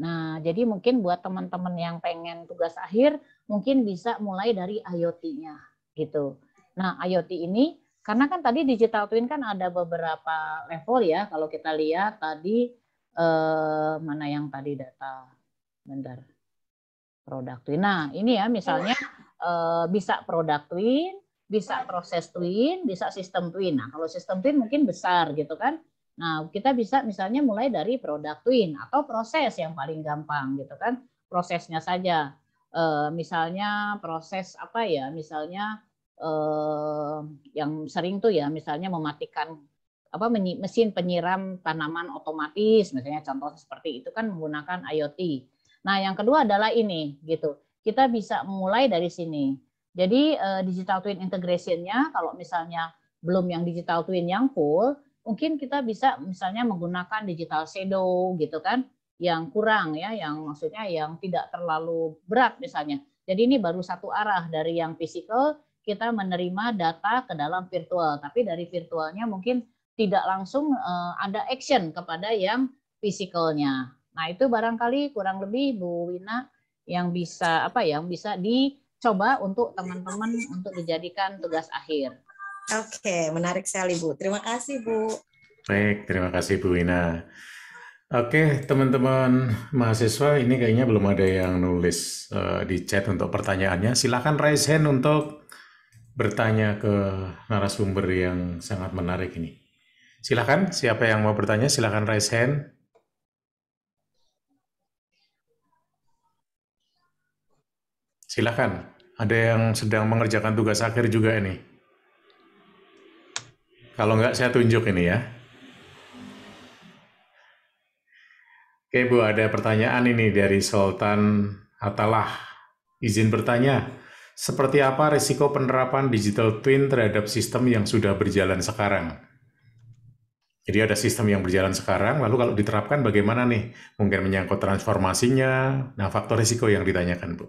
Nah, jadi mungkin buat teman-teman yang pengen tugas akhir, mungkin bisa mulai dari IoT-nya gitu. Nah, IoT ini karena kan tadi digital twin kan ada beberapa level ya kalau kita lihat tadi eh, mana yang tadi data bentar produk twin. Nah, ini ya misalnya eh, bisa produk twin, bisa proses twin, bisa sistem twin. Nah, kalau sistem twin mungkin besar gitu kan. Nah, kita bisa misalnya mulai dari produk twin atau proses yang paling gampang gitu kan. Prosesnya saja uh, misalnya proses apa ya, misalnya uh, yang sering tuh ya, misalnya mematikan apa mesin penyiram tanaman otomatis misalnya contoh seperti itu kan menggunakan IoT. Nah, yang kedua adalah ini gitu. Kita bisa mulai dari sini. Jadi uh, digital twin integrationnya, kalau misalnya belum yang digital twin yang full, mungkin kita bisa misalnya menggunakan digital shadow gitu kan yang kurang ya, yang maksudnya yang tidak terlalu berat misalnya. Jadi ini baru satu arah dari yang fisikal kita menerima data ke dalam virtual, tapi dari virtualnya mungkin tidak langsung eh, ada action kepada yang fisikalnya. Nah itu barangkali kurang lebih Bu Wina yang bisa apa ya, yang bisa dicoba untuk teman-teman untuk dijadikan tugas akhir. Oke, menarik sekali Bu. Terima kasih Bu. Baik, terima kasih Bu Wina. Oke, teman-teman mahasiswa, ini kayaknya belum ada yang nulis uh, di chat untuk pertanyaannya. Silahkan raise hand untuk bertanya ke narasumber yang sangat menarik ini. Silahkan, siapa yang mau bertanya, silahkan raise hand. Silahkan, Ada yang sedang mengerjakan tugas akhir juga ini. Kalau nggak, saya tunjuk ini ya. Oke Bu, ada pertanyaan ini dari Sultan Atalah. Izin bertanya, seperti apa risiko penerapan digital twin terhadap sistem yang sudah berjalan sekarang? Jadi ada sistem yang berjalan sekarang, lalu kalau diterapkan bagaimana nih? Mungkin menyangkut transformasinya, nah faktor risiko yang ditanyakan Bu.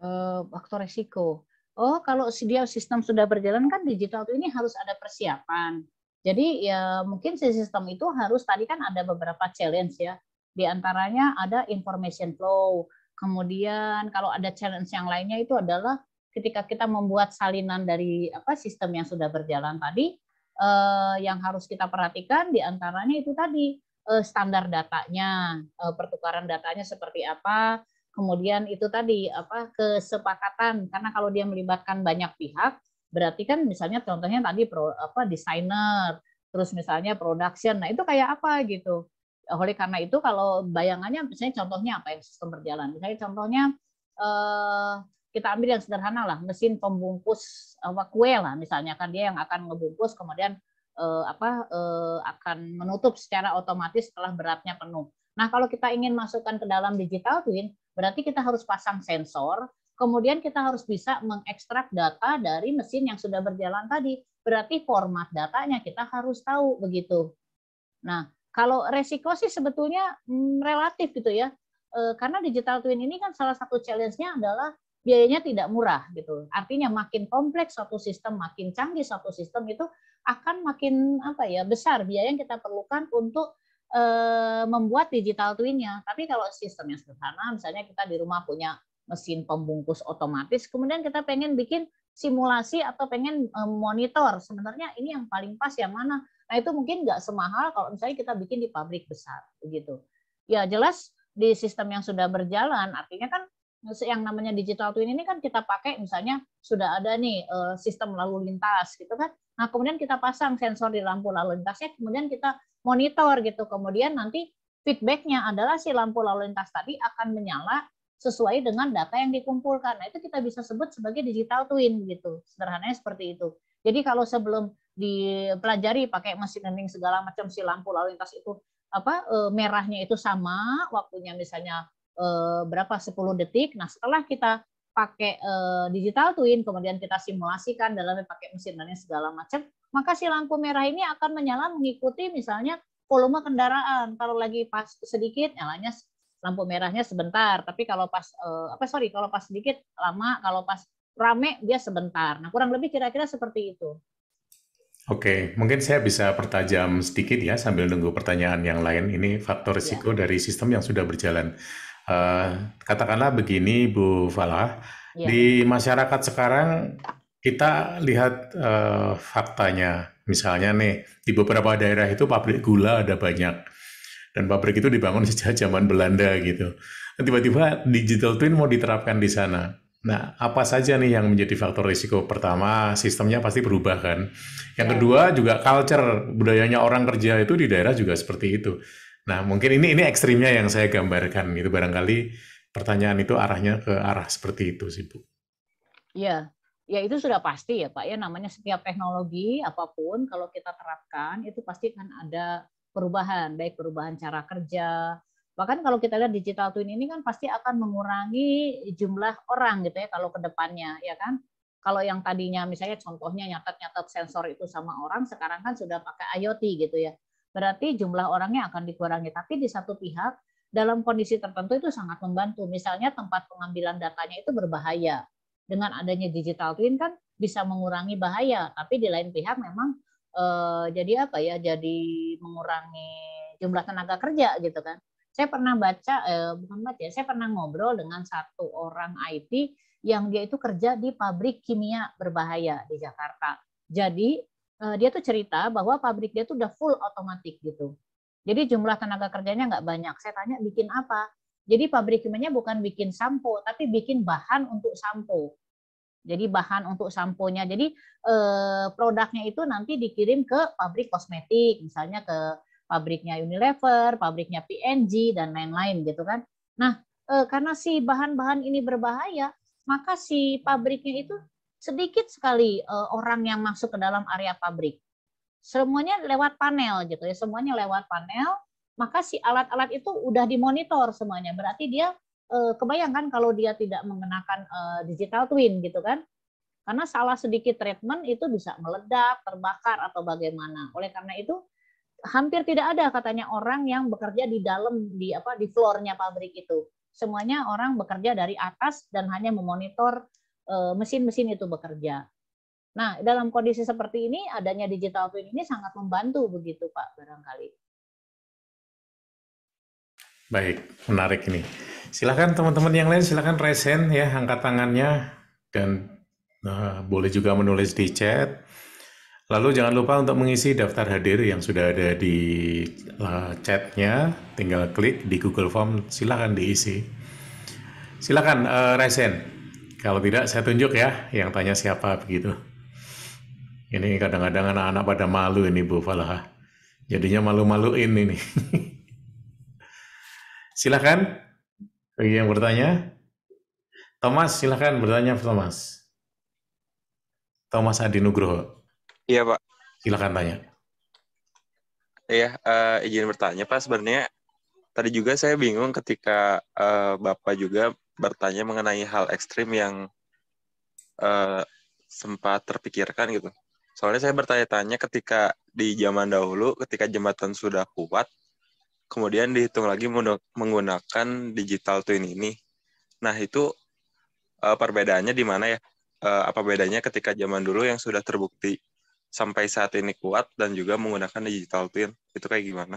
Eh, faktor risiko. Oh, kalau dia sistem sudah berjalan kan digital twin ini harus ada persiapan jadi ya mungkin si sistem itu harus tadi kan ada beberapa challenge ya. Di antaranya ada information flow. Kemudian kalau ada challenge yang lainnya itu adalah ketika kita membuat salinan dari apa sistem yang sudah berjalan tadi eh, yang harus kita perhatikan di antaranya itu tadi eh, standar datanya, eh, pertukaran datanya seperti apa, kemudian itu tadi apa kesepakatan karena kalau dia melibatkan banyak pihak Berarti kan misalnya contohnya tadi pro, apa desainer, terus misalnya production. Nah, itu kayak apa gitu. Oleh karena itu kalau bayangannya misalnya contohnya apa yang sistem berjalan. Misalnya contohnya eh, kita ambil yang sederhana lah, mesin pembungkus apa kue lah misalnya kan dia yang akan ngebungkus kemudian eh, apa eh, akan menutup secara otomatis setelah beratnya penuh. Nah, kalau kita ingin masukkan ke dalam digital twin, berarti kita harus pasang sensor, Kemudian kita harus bisa mengekstrak data dari mesin yang sudah berjalan tadi. Berarti format datanya kita harus tahu begitu. Nah, kalau resiko sih sebetulnya hmm, relatif gitu ya. E, karena digital twin ini kan salah satu challenge-nya adalah biayanya tidak murah gitu. Artinya makin kompleks suatu sistem, makin canggih suatu sistem itu akan makin apa ya besar biaya yang kita perlukan untuk e, membuat digital twin-nya. Tapi kalau sistemnya sederhana, misalnya kita di rumah punya mesin pembungkus otomatis, kemudian kita pengen bikin simulasi atau pengen e, monitor sebenarnya ini yang paling pas yang mana. Nah itu mungkin nggak semahal kalau misalnya kita bikin di pabrik besar begitu. Ya jelas di sistem yang sudah berjalan artinya kan yang namanya digital twin ini kan kita pakai misalnya sudah ada nih e, sistem lalu lintas gitu kan. Nah, kemudian kita pasang sensor di lampu lalu lintasnya, kemudian kita monitor gitu. Kemudian nanti feedbacknya adalah si lampu lalu lintas tadi akan menyala sesuai dengan data yang dikumpulkan. Nah, itu kita bisa sebut sebagai digital twin gitu. Sederhananya seperti itu. Jadi kalau sebelum dipelajari pakai mesin learning segala macam si lampu lalu lintas itu apa e, merahnya itu sama, waktunya misalnya e, berapa 10 detik. Nah, setelah kita pakai e, digital twin kemudian kita simulasikan dalam pakai mesin learning segala macam, maka si lampu merah ini akan menyala mengikuti misalnya volume kendaraan. Kalau lagi pas sedikit nyalanya lampu merahnya sebentar, tapi kalau pas uh, apa sorry kalau pas sedikit lama, kalau pas rame dia sebentar. Nah kurang lebih kira-kira seperti itu. Oke, mungkin saya bisa pertajam sedikit ya sambil nunggu pertanyaan yang lain. Ini faktor iya. risiko ya. dari sistem yang sudah berjalan. Uh, katakanlah begini, Bu Fala. ya. di masyarakat sekarang kita lihat uh, faktanya. Misalnya nih, di beberapa daerah itu pabrik gula ada banyak. Dan pabrik itu dibangun sejak zaman Belanda gitu. Nah, tiba-tiba digital twin mau diterapkan di sana. Nah, apa saja nih yang menjadi faktor risiko? Pertama, sistemnya pasti berubah kan. Yang iya. kedua juga culture, budayanya orang kerja itu di daerah juga seperti itu. Nah, mungkin ini ini ekstrimnya yang saya gambarkan gitu barangkali pertanyaan itu arahnya ke arah seperti itu sih, Bu. Iya, ya itu sudah pasti ya Pak ya namanya setiap teknologi apapun kalau kita terapkan itu pasti kan ada perubahan, baik perubahan cara kerja. Bahkan kalau kita lihat digital twin ini kan pasti akan mengurangi jumlah orang gitu ya kalau ke depannya, ya kan? Kalau yang tadinya misalnya contohnya nyatet-nyatet sensor itu sama orang, sekarang kan sudah pakai IoT gitu ya. Berarti jumlah orangnya akan dikurangi. Tapi di satu pihak, dalam kondisi tertentu itu sangat membantu. Misalnya tempat pengambilan datanya itu berbahaya. Dengan adanya digital twin kan bisa mengurangi bahaya, tapi di lain pihak memang eh, jadi apa ya jadi mengurangi jumlah tenaga kerja gitu kan saya pernah baca eh, bukan baca ya saya pernah ngobrol dengan satu orang IT yang dia itu kerja di pabrik kimia berbahaya di Jakarta jadi eh, dia tuh cerita bahwa pabrik dia tuh udah full otomatis gitu jadi jumlah tenaga kerjanya nggak banyak saya tanya bikin apa jadi pabrik kimianya bukan bikin sampo, tapi bikin bahan untuk sampo. Jadi bahan untuk sampo-nya. Jadi eh, produknya itu nanti dikirim ke pabrik kosmetik, misalnya ke pabriknya Unilever, pabriknya P&G dan lain-lain gitu kan. Nah, eh, karena si bahan-bahan ini berbahaya, maka si pabriknya itu sedikit sekali eh, orang yang masuk ke dalam area pabrik. Semuanya lewat panel gitu ya, semuanya lewat panel maka si alat-alat itu udah dimonitor semuanya. Berarti dia uh, eh, kebayangkan kalau dia tidak mengenakan uh, digital twin gitu kan karena salah sedikit treatment itu bisa meledak, terbakar atau bagaimana. Oleh karena itu hampir tidak ada katanya orang yang bekerja di dalam di apa di floornya pabrik itu. Semuanya orang bekerja dari atas dan hanya memonitor eh, mesin-mesin itu bekerja. Nah, dalam kondisi seperti ini adanya digital twin ini sangat membantu begitu Pak barangkali. Baik, menarik ini. Silahkan teman-teman yang lain, silahkan resen ya, angkat tangannya, dan nah, boleh juga menulis di chat. Lalu jangan lupa untuk mengisi daftar hadir yang sudah ada di eh, chatnya, tinggal klik di Google Form, silahkan diisi. Silahkan uh, eh, resen, Kalau tidak, saya tunjuk ya yang tanya siapa begitu. Ini kadang-kadang anak-anak pada malu ini Bu Falaha. Jadinya malu-maluin ini. Silahkan bagi yang bertanya. Thomas, silahkan bertanya Thomas. Thomas Adi Nugroho. Iya Pak. Silahkan tanya. Iya, uh, izin bertanya Pak. Sebenarnya tadi juga saya bingung ketika uh, Bapak juga bertanya mengenai hal ekstrim yang uh, sempat terpikirkan gitu. Soalnya saya bertanya-tanya ketika di zaman dahulu, ketika jembatan sudah kuat, kemudian dihitung lagi menggunakan digital twin ini. Nah, itu uh, perbedaannya di mana ya? Uh, apa bedanya ketika zaman dulu yang sudah terbukti sampai saat ini kuat dan juga menggunakan digital twin? Itu kayak gimana?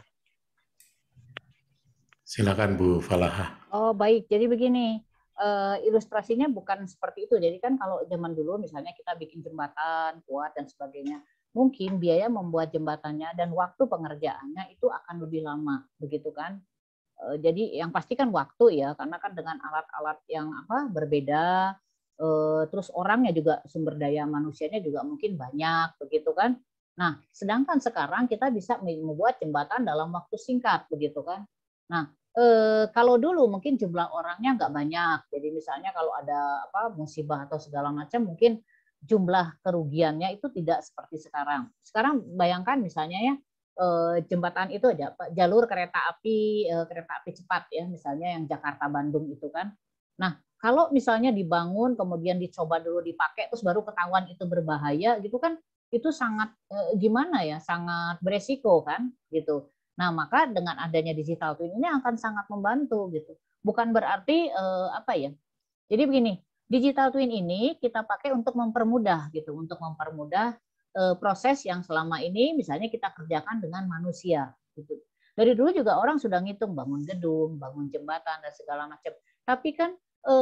Silakan Bu Falaha. Oh, baik. Jadi begini, uh, ilustrasinya bukan seperti itu. Jadi kan kalau zaman dulu misalnya kita bikin jembatan kuat dan sebagainya mungkin biaya membuat jembatannya dan waktu pengerjaannya itu akan lebih lama, begitu kan? Eh, jadi yang pasti kan waktu ya, karena kan dengan alat-alat yang apa berbeda, eh, terus orangnya juga sumber daya manusianya juga mungkin banyak, begitu kan? Nah, sedangkan sekarang kita bisa membuat jembatan dalam waktu singkat, begitu kan? Nah, eh, kalau dulu mungkin jumlah orangnya nggak banyak. Jadi misalnya kalau ada apa musibah atau segala macam mungkin jumlah kerugiannya itu tidak seperti sekarang. Sekarang bayangkan misalnya ya eh, jembatan itu ada jalur kereta api eh, kereta api cepat ya misalnya yang Jakarta Bandung itu kan. Nah kalau misalnya dibangun kemudian dicoba dulu dipakai terus baru ketahuan itu berbahaya gitu kan itu sangat eh, gimana ya sangat beresiko kan gitu. Nah maka dengan adanya digital twin ini akan sangat membantu gitu. Bukan berarti apa ya. Jadi begini Digital twin ini kita pakai untuk mempermudah gitu, untuk mempermudah e, proses yang selama ini misalnya kita kerjakan dengan manusia gitu. Dari dulu juga orang sudah ngitung bangun gedung, bangun jembatan dan segala macam. Tapi kan e,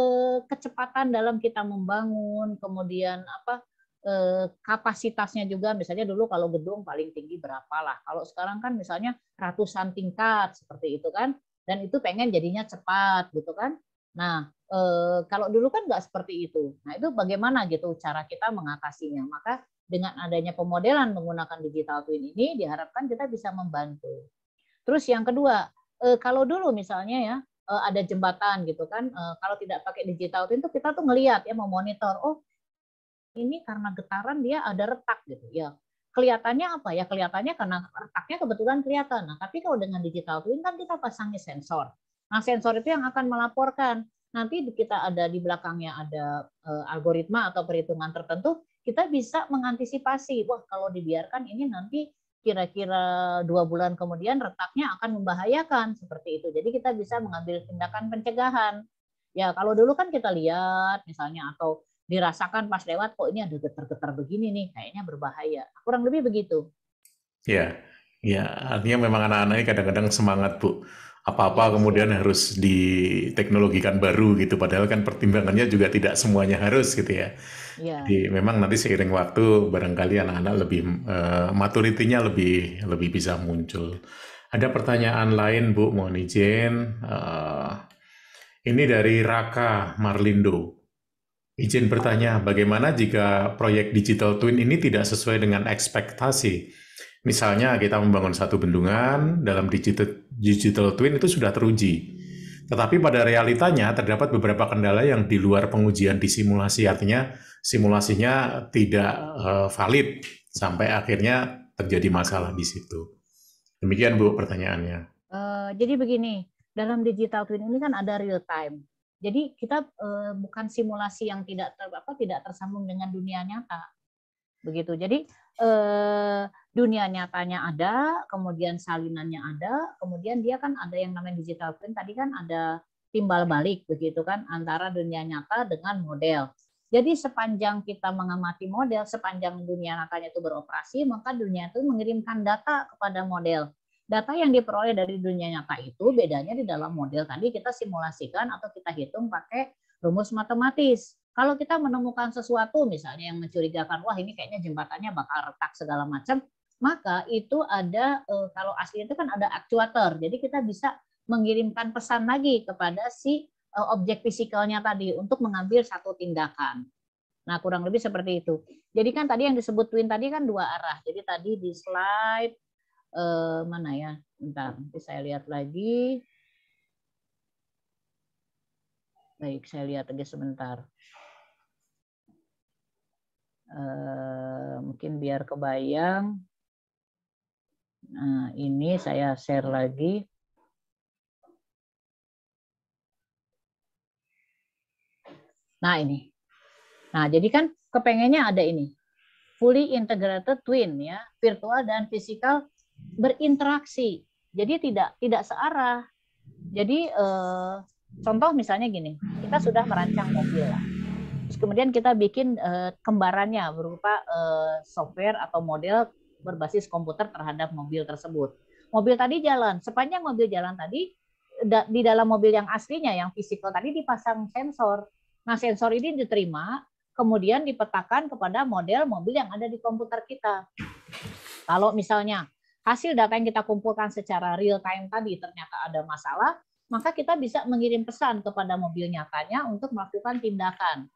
kecepatan dalam kita membangun, kemudian apa e, kapasitasnya juga misalnya dulu kalau gedung paling tinggi berapa lah? Kalau sekarang kan misalnya ratusan tingkat seperti itu kan dan itu pengen jadinya cepat gitu kan Nah, eh, kalau dulu kan nggak seperti itu. Nah, itu bagaimana gitu cara kita mengatasinya? Maka dengan adanya pemodelan menggunakan digital twin ini diharapkan kita bisa membantu. Terus yang kedua, eh, kalau dulu misalnya ya eh, ada jembatan gitu kan, kalau tidak pakai digital twin itu kita tuh ngelihat ya memonitor, oh ini karena getaran dia ada retak gitu ya kelihatannya apa ya kelihatannya karena retaknya kebetulan kelihatan nah tapi kalau dengan digital twin kan kita pasangi sensor Nah, sensor itu yang akan melaporkan. Nanti kita ada di belakangnya ada eh, algoritma atau perhitungan tertentu, kita bisa mengantisipasi, wah kalau dibiarkan ini nanti kira-kira dua bulan kemudian retaknya akan membahayakan seperti itu. Jadi kita bisa mengambil tindakan pencegahan. Ya kalau dulu kan kita lihat misalnya atau dirasakan pas lewat kok ini ada getar-getar begini nih, kayaknya berbahaya. Kurang lebih begitu. Ya, ya artinya memang anak-anak ini kadang-kadang semangat bu apa-apa kemudian harus diteknologikan baru gitu padahal kan pertimbangannya juga tidak semuanya harus gitu ya. ya. Jadi memang nanti seiring waktu barangkali anak-anak lebih uh, maturitinya lebih lebih bisa muncul. Ada pertanyaan lain Bu mohon izin uh, ini dari Raka Marlindo. Izin bertanya bagaimana jika proyek digital twin ini tidak sesuai dengan ekspektasi? Misalnya kita membangun satu bendungan dalam digital, digital twin itu sudah teruji. Tetapi pada realitanya terdapat beberapa kendala yang di luar pengujian di simulasi, artinya simulasinya tidak eh, valid sampai akhirnya terjadi masalah di situ. Demikian Bu pertanyaannya. Uh, jadi begini, dalam digital twin ini kan ada real time. Jadi kita uh, bukan simulasi yang tidak ter, apa tidak tersambung dengan dunia nyata begitu. Jadi eh, dunia nyatanya ada, kemudian salinannya ada, kemudian dia kan ada yang namanya digital twin tadi kan ada timbal balik begitu kan antara dunia nyata dengan model. Jadi sepanjang kita mengamati model, sepanjang dunia nyatanya itu beroperasi, maka dunia itu mengirimkan data kepada model. Data yang diperoleh dari dunia nyata itu bedanya di dalam model tadi kita simulasikan atau kita hitung pakai rumus matematis. Kalau kita menemukan sesuatu misalnya yang mencurigakan, wah ini kayaknya jembatannya bakal retak segala macam, maka itu ada eh, kalau asli itu kan ada aktuator. Jadi kita bisa mengirimkan pesan lagi kepada si eh, objek fisikalnya tadi untuk mengambil satu tindakan. Nah, kurang lebih seperti itu. Jadi kan tadi yang disebut twin tadi kan dua arah. Jadi tadi di slide eh, mana ya? Bentar, nanti saya lihat lagi. Baik, saya lihat lagi sebentar. Eh, mungkin biar kebayang. Nah, ini saya share lagi. Nah, ini. Nah, jadi kan kepengennya ada ini. Fully integrated twin ya, virtual dan fisikal berinteraksi. Jadi tidak tidak searah. Jadi eh, contoh misalnya gini, kita sudah merancang mobil. Terus kemudian kita bikin uh, kembarannya berupa uh, software atau model berbasis komputer terhadap mobil tersebut. Mobil tadi jalan, sepanjang mobil jalan tadi da di dalam mobil yang aslinya yang fisikal tadi dipasang sensor. Nah, sensor ini diterima kemudian dipetakan kepada model mobil yang ada di komputer kita. Kalau misalnya hasil data yang kita kumpulkan secara real time tadi ternyata ada masalah, maka kita bisa mengirim pesan kepada mobil nyatanya untuk melakukan tindakan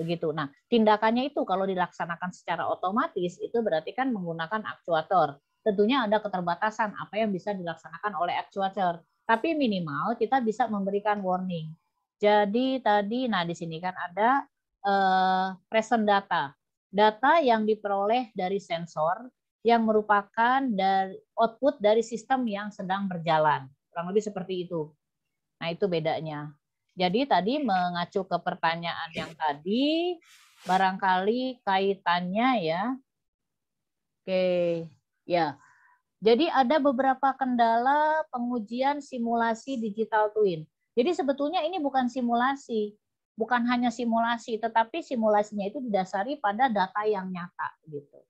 begitu. Nah, tindakannya itu kalau dilaksanakan secara otomatis itu berarti kan menggunakan aktuator. Tentunya ada keterbatasan apa yang bisa dilaksanakan oleh aktuator. Tapi minimal kita bisa memberikan warning. Jadi tadi, nah di sini kan ada uh, present data, data yang diperoleh dari sensor yang merupakan dari output dari sistem yang sedang berjalan. Kurang lebih seperti itu. Nah, itu bedanya. Jadi tadi mengacu ke pertanyaan yang tadi, barangkali kaitannya ya. Oke, ya. Jadi ada beberapa kendala pengujian simulasi digital twin. Jadi sebetulnya ini bukan simulasi, bukan hanya simulasi, tetapi simulasinya itu didasari pada data yang nyata gitu.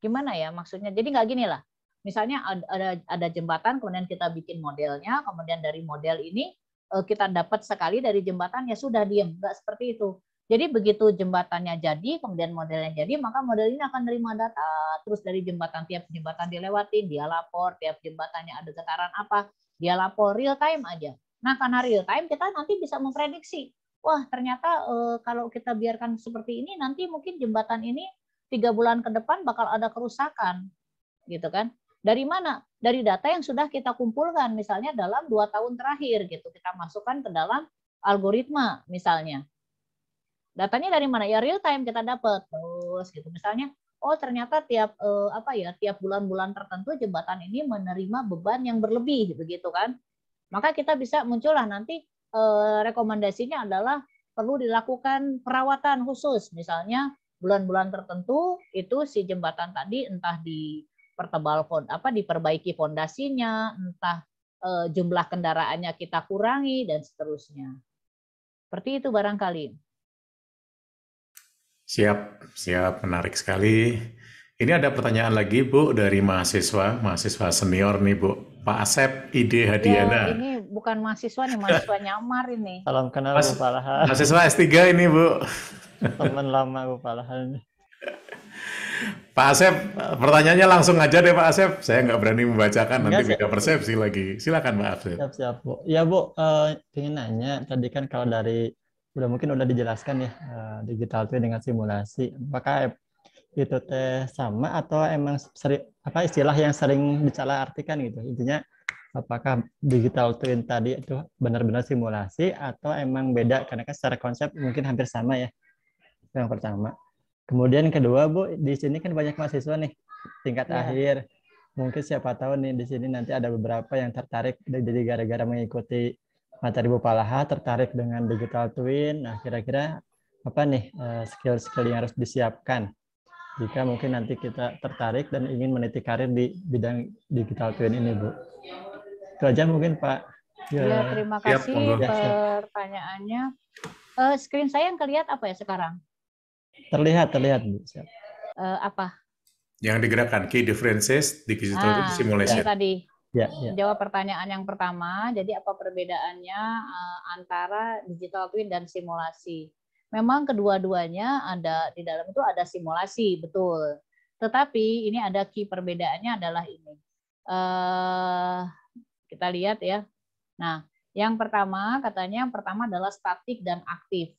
Gimana ya maksudnya? Jadi nggak gini lah. Misalnya ada, ada ada jembatan, kemudian kita bikin modelnya, kemudian dari model ini Eh, kita dapat sekali dari jembatannya sudah diam, nggak seperti itu jadi begitu jembatannya jadi kemudian modelnya jadi maka model ini akan menerima data terus dari jembatan tiap jembatan dilewatin dia lapor tiap jembatannya ada getaran apa dia lapor real time aja nah karena real time kita nanti bisa memprediksi wah ternyata eh, kalau kita biarkan seperti ini nanti mungkin jembatan ini tiga bulan ke depan bakal ada kerusakan gitu kan dari mana? Dari data yang sudah kita kumpulkan, misalnya dalam dua tahun terakhir, gitu kita masukkan ke dalam algoritma, misalnya. Datanya dari mana? Ya real time kita dapat terus, gitu. Misalnya, oh ternyata tiap eh, apa ya, tiap bulan-bulan tertentu jembatan ini menerima beban yang berlebih, begitu kan? Maka kita bisa muncullah nanti eh, rekomendasinya adalah perlu dilakukan perawatan khusus, misalnya bulan-bulan tertentu itu si jembatan tadi entah di pertebal apa diperbaiki fondasinya, entah e, jumlah kendaraannya kita kurangi dan seterusnya. Seperti itu barangkali. Siap, siap, menarik sekali. Ini ada pertanyaan lagi Bu dari mahasiswa, mahasiswa senior nih Bu. Pak Asep Ide ya, Hadiana. Ya, ini bukan mahasiswa nih, mahasiswa nyamar ini. Salam kenal Mas, Bu Pak Mahasiswa S3 ini Bu. Teman lama Bu Pak Lahan. Pak Asep, pertanyaannya langsung aja deh Pak Asep. Saya nggak berani membacakan nanti beda persepsi lagi. Silakan Pak Asep. Siap siap Bu. Ya Bu, uh, nanya tadi kan kalau dari udah mungkin udah dijelaskan ya uh, digital twin dengan simulasi. Apakah itu teh sama atau emang seri, apa istilah yang sering dicala artikan gitu? Intinya apakah digital twin tadi itu benar-benar simulasi atau emang beda karena kan secara konsep mungkin hampir sama ya. yang pertama. Kemudian kedua Bu, di sini kan banyak mahasiswa nih tingkat ya. akhir. Mungkin siapa tahu nih di sini nanti ada beberapa yang tertarik jadi gara-gara mengikuti materi Bu Palaha tertarik dengan digital twin. Nah, kira-kira apa nih eh, skill-skill yang harus disiapkan jika mungkin nanti kita tertarik dan ingin meniti karir di bidang digital twin ini, Bu? Itu aja mungkin Pak. Ya, ya terima kasih ya, siap, pertanyaannya. Uh, screen saya yang kelihatan apa ya sekarang? Terlihat, terlihat Bu. Siap. Uh, apa? Yang digerakkan key differences di digital ah, simulation. Ya, tadi. Ya, ya. Jawab pertanyaan yang pertama, jadi apa perbedaannya uh, antara digital twin dan simulasi? Memang kedua-duanya ada di dalam itu ada simulasi, betul. Tetapi ini ada key perbedaannya adalah ini. Uh, kita lihat ya. Nah, yang pertama katanya yang pertama adalah statik dan aktif.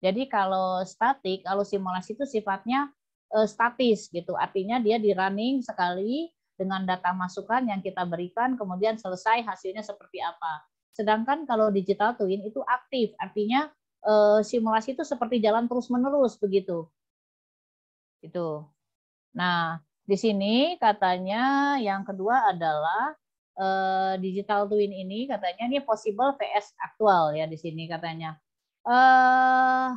Jadi kalau statik, kalau simulasi itu sifatnya uh, statis gitu. Artinya dia di running sekali dengan data masukan yang kita berikan, kemudian selesai hasilnya seperti apa. Sedangkan kalau digital twin itu aktif, artinya uh, simulasi itu seperti jalan terus-menerus begitu. Itu. Nah, di sini katanya yang kedua adalah uh, digital twin ini katanya ini possible vs aktual ya di sini katanya uh,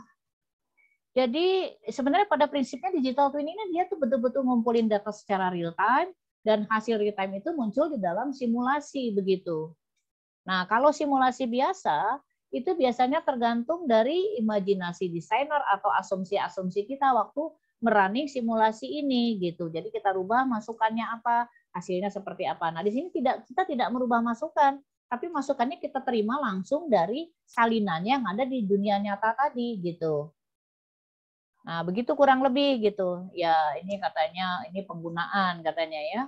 jadi sebenarnya pada prinsipnya digital twin ini dia tuh betul-betul ngumpulin data secara real time dan hasil real time itu muncul di dalam simulasi begitu. Nah, kalau simulasi biasa itu biasanya tergantung dari imajinasi desainer atau asumsi-asumsi kita waktu merunning simulasi ini gitu. Jadi kita rubah masukannya apa, hasilnya seperti apa. Nah, di sini tidak kita tidak merubah masukan, tapi masukannya kita terima langsung dari salinannya yang ada di dunia nyata tadi gitu. Nah, begitu kurang lebih gitu. Ya, ini katanya ini penggunaan katanya ya.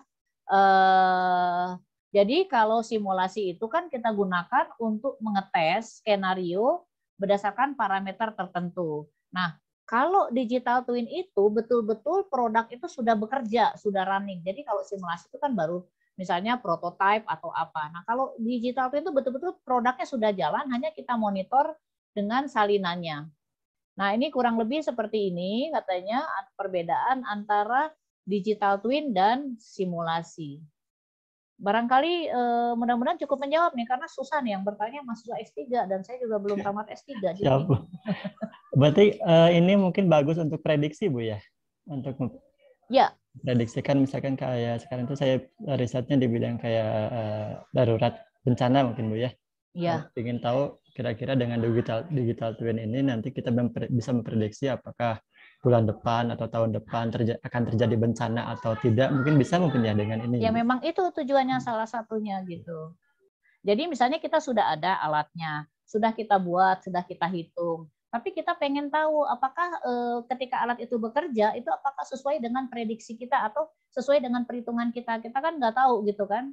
Eh jadi kalau simulasi itu kan kita gunakan untuk mengetes skenario berdasarkan parameter tertentu. Nah, kalau digital twin itu betul-betul produk itu sudah bekerja, sudah running. Jadi kalau simulasi itu kan baru misalnya prototype atau apa. Nah, kalau digital twin itu betul-betul produknya sudah jalan, hanya kita monitor dengan salinannya. Nah, ini kurang lebih seperti ini katanya perbedaan antara digital twin dan simulasi. Barangkali eh, mudah-mudahan cukup menjawab nih karena susah nih yang bertanya masuk S3 dan saya juga belum ya. tamat S3 Jadi. Berarti eh, ini mungkin bagus untuk prediksi Bu ya? Untuk Ya, kan misalkan kayak sekarang itu saya risetnya di bidang kayak uh, darurat bencana mungkin Bu ya. Iya. Yeah. Ingin tahu kira-kira dengan digital digital twin ini nanti kita bisa memprediksi apakah bulan depan atau tahun depan terja akan terjadi bencana atau tidak mungkin bisa mungkin ya dengan ini. Ya memang itu tujuannya salah satunya gitu. Jadi misalnya kita sudah ada alatnya, sudah kita buat, sudah kita hitung. Tapi kita pengen tahu apakah e, ketika alat itu bekerja itu apakah sesuai dengan prediksi kita atau sesuai dengan perhitungan kita. Kita kan nggak tahu gitu kan.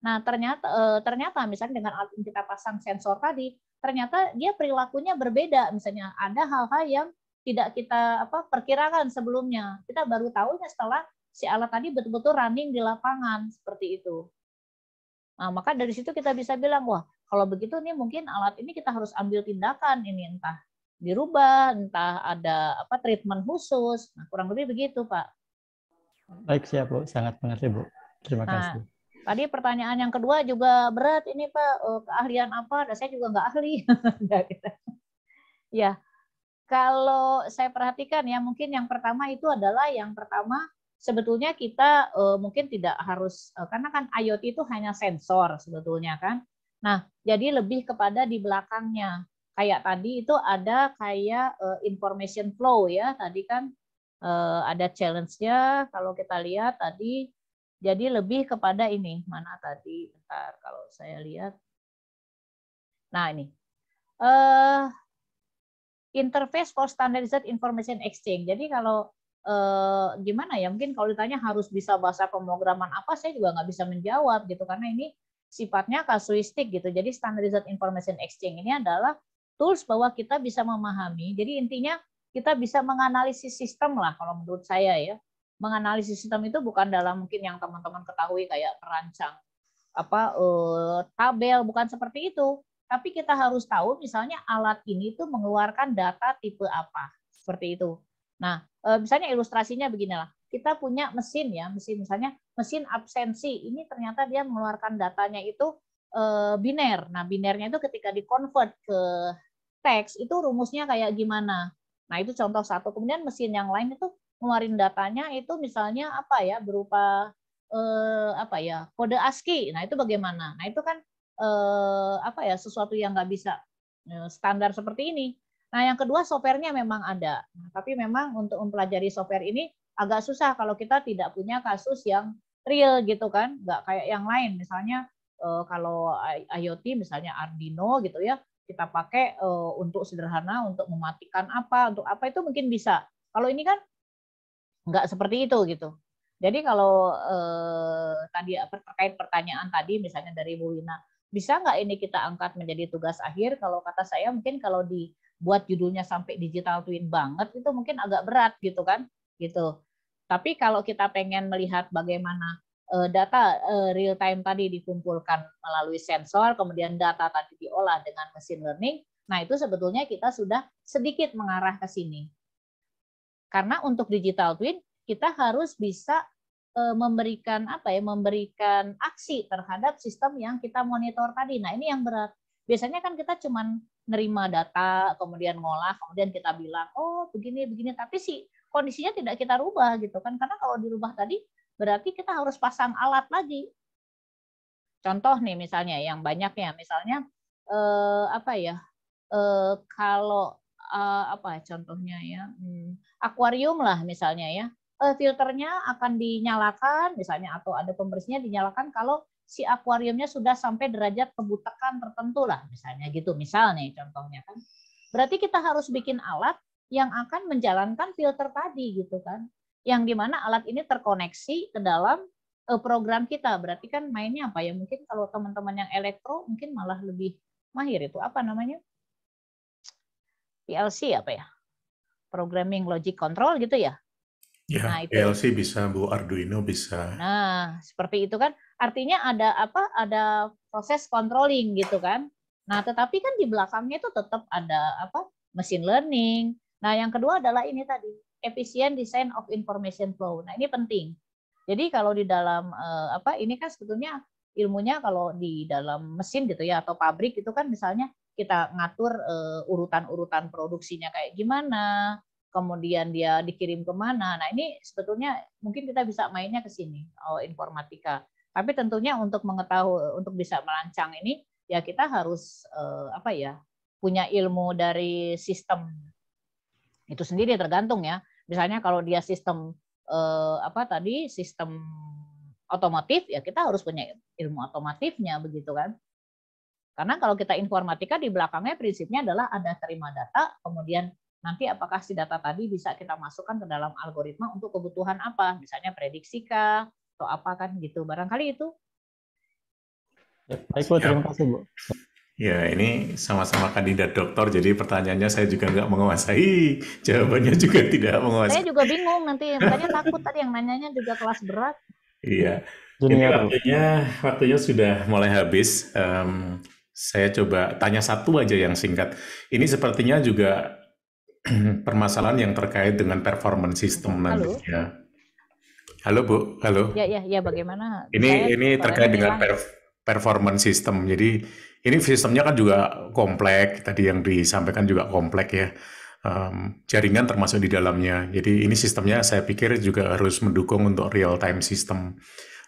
Nah ternyata e, ternyata misalnya dengan alat yang kita pasang sensor tadi, ternyata dia perilakunya berbeda. Misalnya ada hal-hal yang tidak kita apa perkirakan sebelumnya. Kita baru tahunya setelah si alat tadi betul-betul running di lapangan seperti itu. Nah, maka dari situ kita bisa bilang, wah, kalau begitu nih mungkin alat ini kita harus ambil tindakan ini entah dirubah, entah ada apa treatment khusus. Nah, kurang lebih begitu, Pak. Baik, siap, Bu. Sangat mengerti, Bu. Terima nah, kasih. Tadi pertanyaan yang kedua juga berat ini, Pak. Eh, keahlian apa? Dan saya juga nggak ahli. ya, kalau saya perhatikan ya, mungkin yang pertama itu adalah yang pertama sebetulnya kita uh, mungkin tidak harus uh, karena kan IoT itu hanya sensor sebetulnya kan. Nah, jadi lebih kepada di belakangnya kayak tadi itu ada kayak uh, information flow ya tadi kan uh, ada challenge-nya kalau kita lihat tadi jadi lebih kepada ini mana tadi bentar kalau saya lihat nah ini uh, interface for standardized information exchange jadi kalau uh, gimana ya mungkin kalau ditanya harus bisa bahasa pemrograman apa saya juga nggak bisa menjawab gitu karena ini sifatnya kasuistik gitu jadi standardized information exchange ini adalah tools bahwa kita bisa memahami. Jadi intinya kita bisa menganalisis sistem lah kalau menurut saya ya. Menganalisis sistem itu bukan dalam mungkin yang teman-teman ketahui kayak perancang apa eh, tabel bukan seperti itu. Tapi kita harus tahu misalnya alat ini tuh mengeluarkan data tipe apa. Seperti itu. Nah, eh, misalnya ilustrasinya beginilah. Kita punya mesin ya, mesin misalnya mesin absensi. Ini ternyata dia mengeluarkan datanya itu uh, biner. Nah, binernya itu ketika di-convert ke teks itu rumusnya kayak gimana? Nah, itu contoh satu. Kemudian mesin yang lain itu ngeluarin datanya itu misalnya apa ya berupa eh, apa ya kode ASCII. Nah, itu bagaimana? Nah, itu kan eh, apa ya sesuatu yang nggak bisa eh, standar seperti ini. Nah, yang kedua softwarenya memang ada. Nah, tapi memang untuk mempelajari software ini agak susah kalau kita tidak punya kasus yang real gitu kan, nggak kayak yang lain. Misalnya Eh, kalau IoT misalnya Arduino gitu ya kita pakai eh, untuk sederhana untuk mematikan apa untuk apa itu mungkin bisa kalau ini kan nggak seperti itu gitu jadi kalau eh, tadi terkait pertanyaan tadi misalnya dari Bu Wina bisa nggak ini kita angkat menjadi tugas akhir kalau kata saya mungkin kalau dibuat judulnya sampai digital twin banget itu mungkin agak berat gitu kan gitu tapi kalau kita pengen melihat bagaimana Eh, data eh, real time tadi dikumpulkan melalui sensor, kemudian data tadi diolah dengan mesin learning. Nah, itu sebetulnya kita sudah sedikit mengarah ke sini. Karena untuk digital twin kita harus bisa eh, memberikan apa ya, memberikan aksi terhadap sistem yang kita monitor tadi. Nah, ini yang berat. Biasanya kan kita cuma nerima data, kemudian ngolah, kemudian kita bilang, oh begini, begini, tapi sih kondisinya tidak kita rubah gitu kan. Karena kalau dirubah tadi, berarti kita harus pasang alat lagi. Contoh nih misalnya yang banyak ya, misalnya eh, apa ya? Eh, kalau eh, apa contohnya ya? Hmm, akuarium lah misalnya ya. Eh, filternya akan dinyalakan misalnya atau ada pembersihnya dinyalakan kalau si akuariumnya sudah sampai derajat kebutakan tertentu lah misalnya gitu misalnya contohnya kan. Berarti kita harus bikin alat yang akan menjalankan filter tadi gitu kan yang dimana alat ini terkoneksi ke dalam eh, program kita. Berarti kan mainnya apa ya? Mungkin kalau teman-teman yang elektro mungkin malah lebih mahir itu apa namanya? PLC apa ya? Programming Logic Control gitu ya? Ya, nah, itu. PLC bisa Bu Arduino bisa. Nah, seperti itu kan. Artinya ada apa? Ada proses controlling gitu kan. Nah, tetapi kan di belakangnya itu tetap ada apa? mesin learning. Nah, yang kedua adalah ini tadi Efisien design of information flow. Nah, ini penting. Jadi kalau di dalam eh, apa ini kan sebetulnya ilmunya kalau di dalam mesin gitu ya atau pabrik itu kan misalnya kita ngatur eh, urutan-urutan produksinya kayak gimana, kemudian dia dikirim kemana. Nah ini sebetulnya mungkin kita bisa mainnya ke sini, oh, informatika. Tapi tentunya untuk mengetahui, untuk bisa merancang ini, ya kita harus eh, apa ya punya ilmu dari sistem itu sendiri tergantung ya. Misalnya kalau dia sistem eh, apa tadi sistem otomotif ya kita harus punya ilmu otomotifnya begitu kan. Karena kalau kita informatika di belakangnya prinsipnya adalah ada terima data, kemudian nanti apakah si data tadi bisa kita masukkan ke dalam algoritma untuk kebutuhan apa, misalnya prediksi atau apa kan gitu. Barangkali itu. baik Bu, terima kasih Bu. Ya, ini sama-sama kandidat dokter, jadi pertanyaannya saya juga nggak menguasai, jawabannya juga tidak menguasai. Saya juga bingung nanti, makanya takut tadi yang nanyanya juga kelas berat. Iya, ini waktunya, waktunya sudah mulai habis. Um, saya coba tanya satu aja yang singkat. Ini sepertinya juga permasalahan yang terkait dengan performance system nantinya. Halo, Bu. Halo. Ya, ya, ya. Bagaimana? Ini saya ini terkait dengan per performance system. Jadi ini sistemnya kan juga kompleks. Tadi yang disampaikan juga kompleks ya. Um, jaringan termasuk di dalamnya. Jadi ini sistemnya saya pikir juga harus mendukung untuk real time system.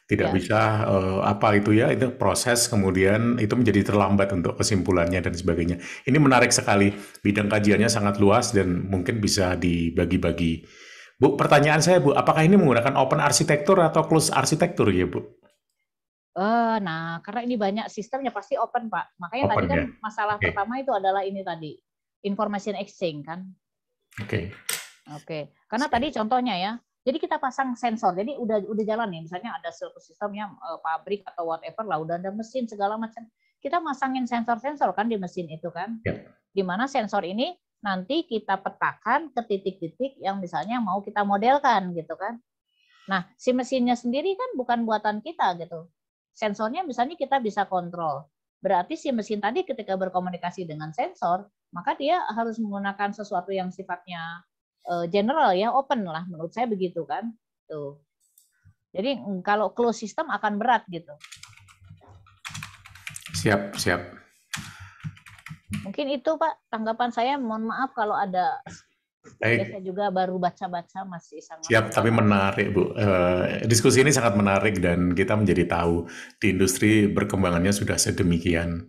Tidak ya. bisa uh, apa itu ya itu proses kemudian itu menjadi terlambat untuk kesimpulannya dan sebagainya. Ini menarik sekali. Bidang kajiannya sangat luas dan mungkin bisa dibagi-bagi. Bu, pertanyaan saya Bu, apakah ini menggunakan open arsitektur atau closed arsitektur ya Bu? Uh, nah, karena ini banyak sistemnya pasti open Pak. Makanya open, tadi kan ya? masalah okay. pertama itu adalah ini tadi information exchange kan. Oke. Okay. Oke. Okay. Karena tadi contohnya ya. Jadi kita pasang sensor. Jadi udah udah jalan nih. Misalnya ada suatu sistemnya uh, eh, pabrik atau whatever lah. Udah ada mesin segala macam. Kita masangin sensor-sensor kan di mesin itu kan. Yeah. Di mana sensor ini nanti kita petakan ke titik-titik yang misalnya mau kita modelkan gitu kan. Nah, si mesinnya sendiri kan bukan buatan kita gitu sensornya misalnya kita bisa kontrol. Berarti si mesin tadi ketika berkomunikasi dengan sensor, maka dia harus menggunakan sesuatu yang sifatnya eh, general ya, open lah menurut saya begitu kan. Tuh. Jadi mm, kalau close system akan berat gitu. Siap, siap. Mungkin itu Pak tanggapan saya. Mohon maaf kalau ada Baik. Saya juga baru baca-baca masih sangat. Siap, tapi menarik Bu. Eh, diskusi ini sangat menarik dan kita menjadi tahu di industri berkembangannya sudah sedemikian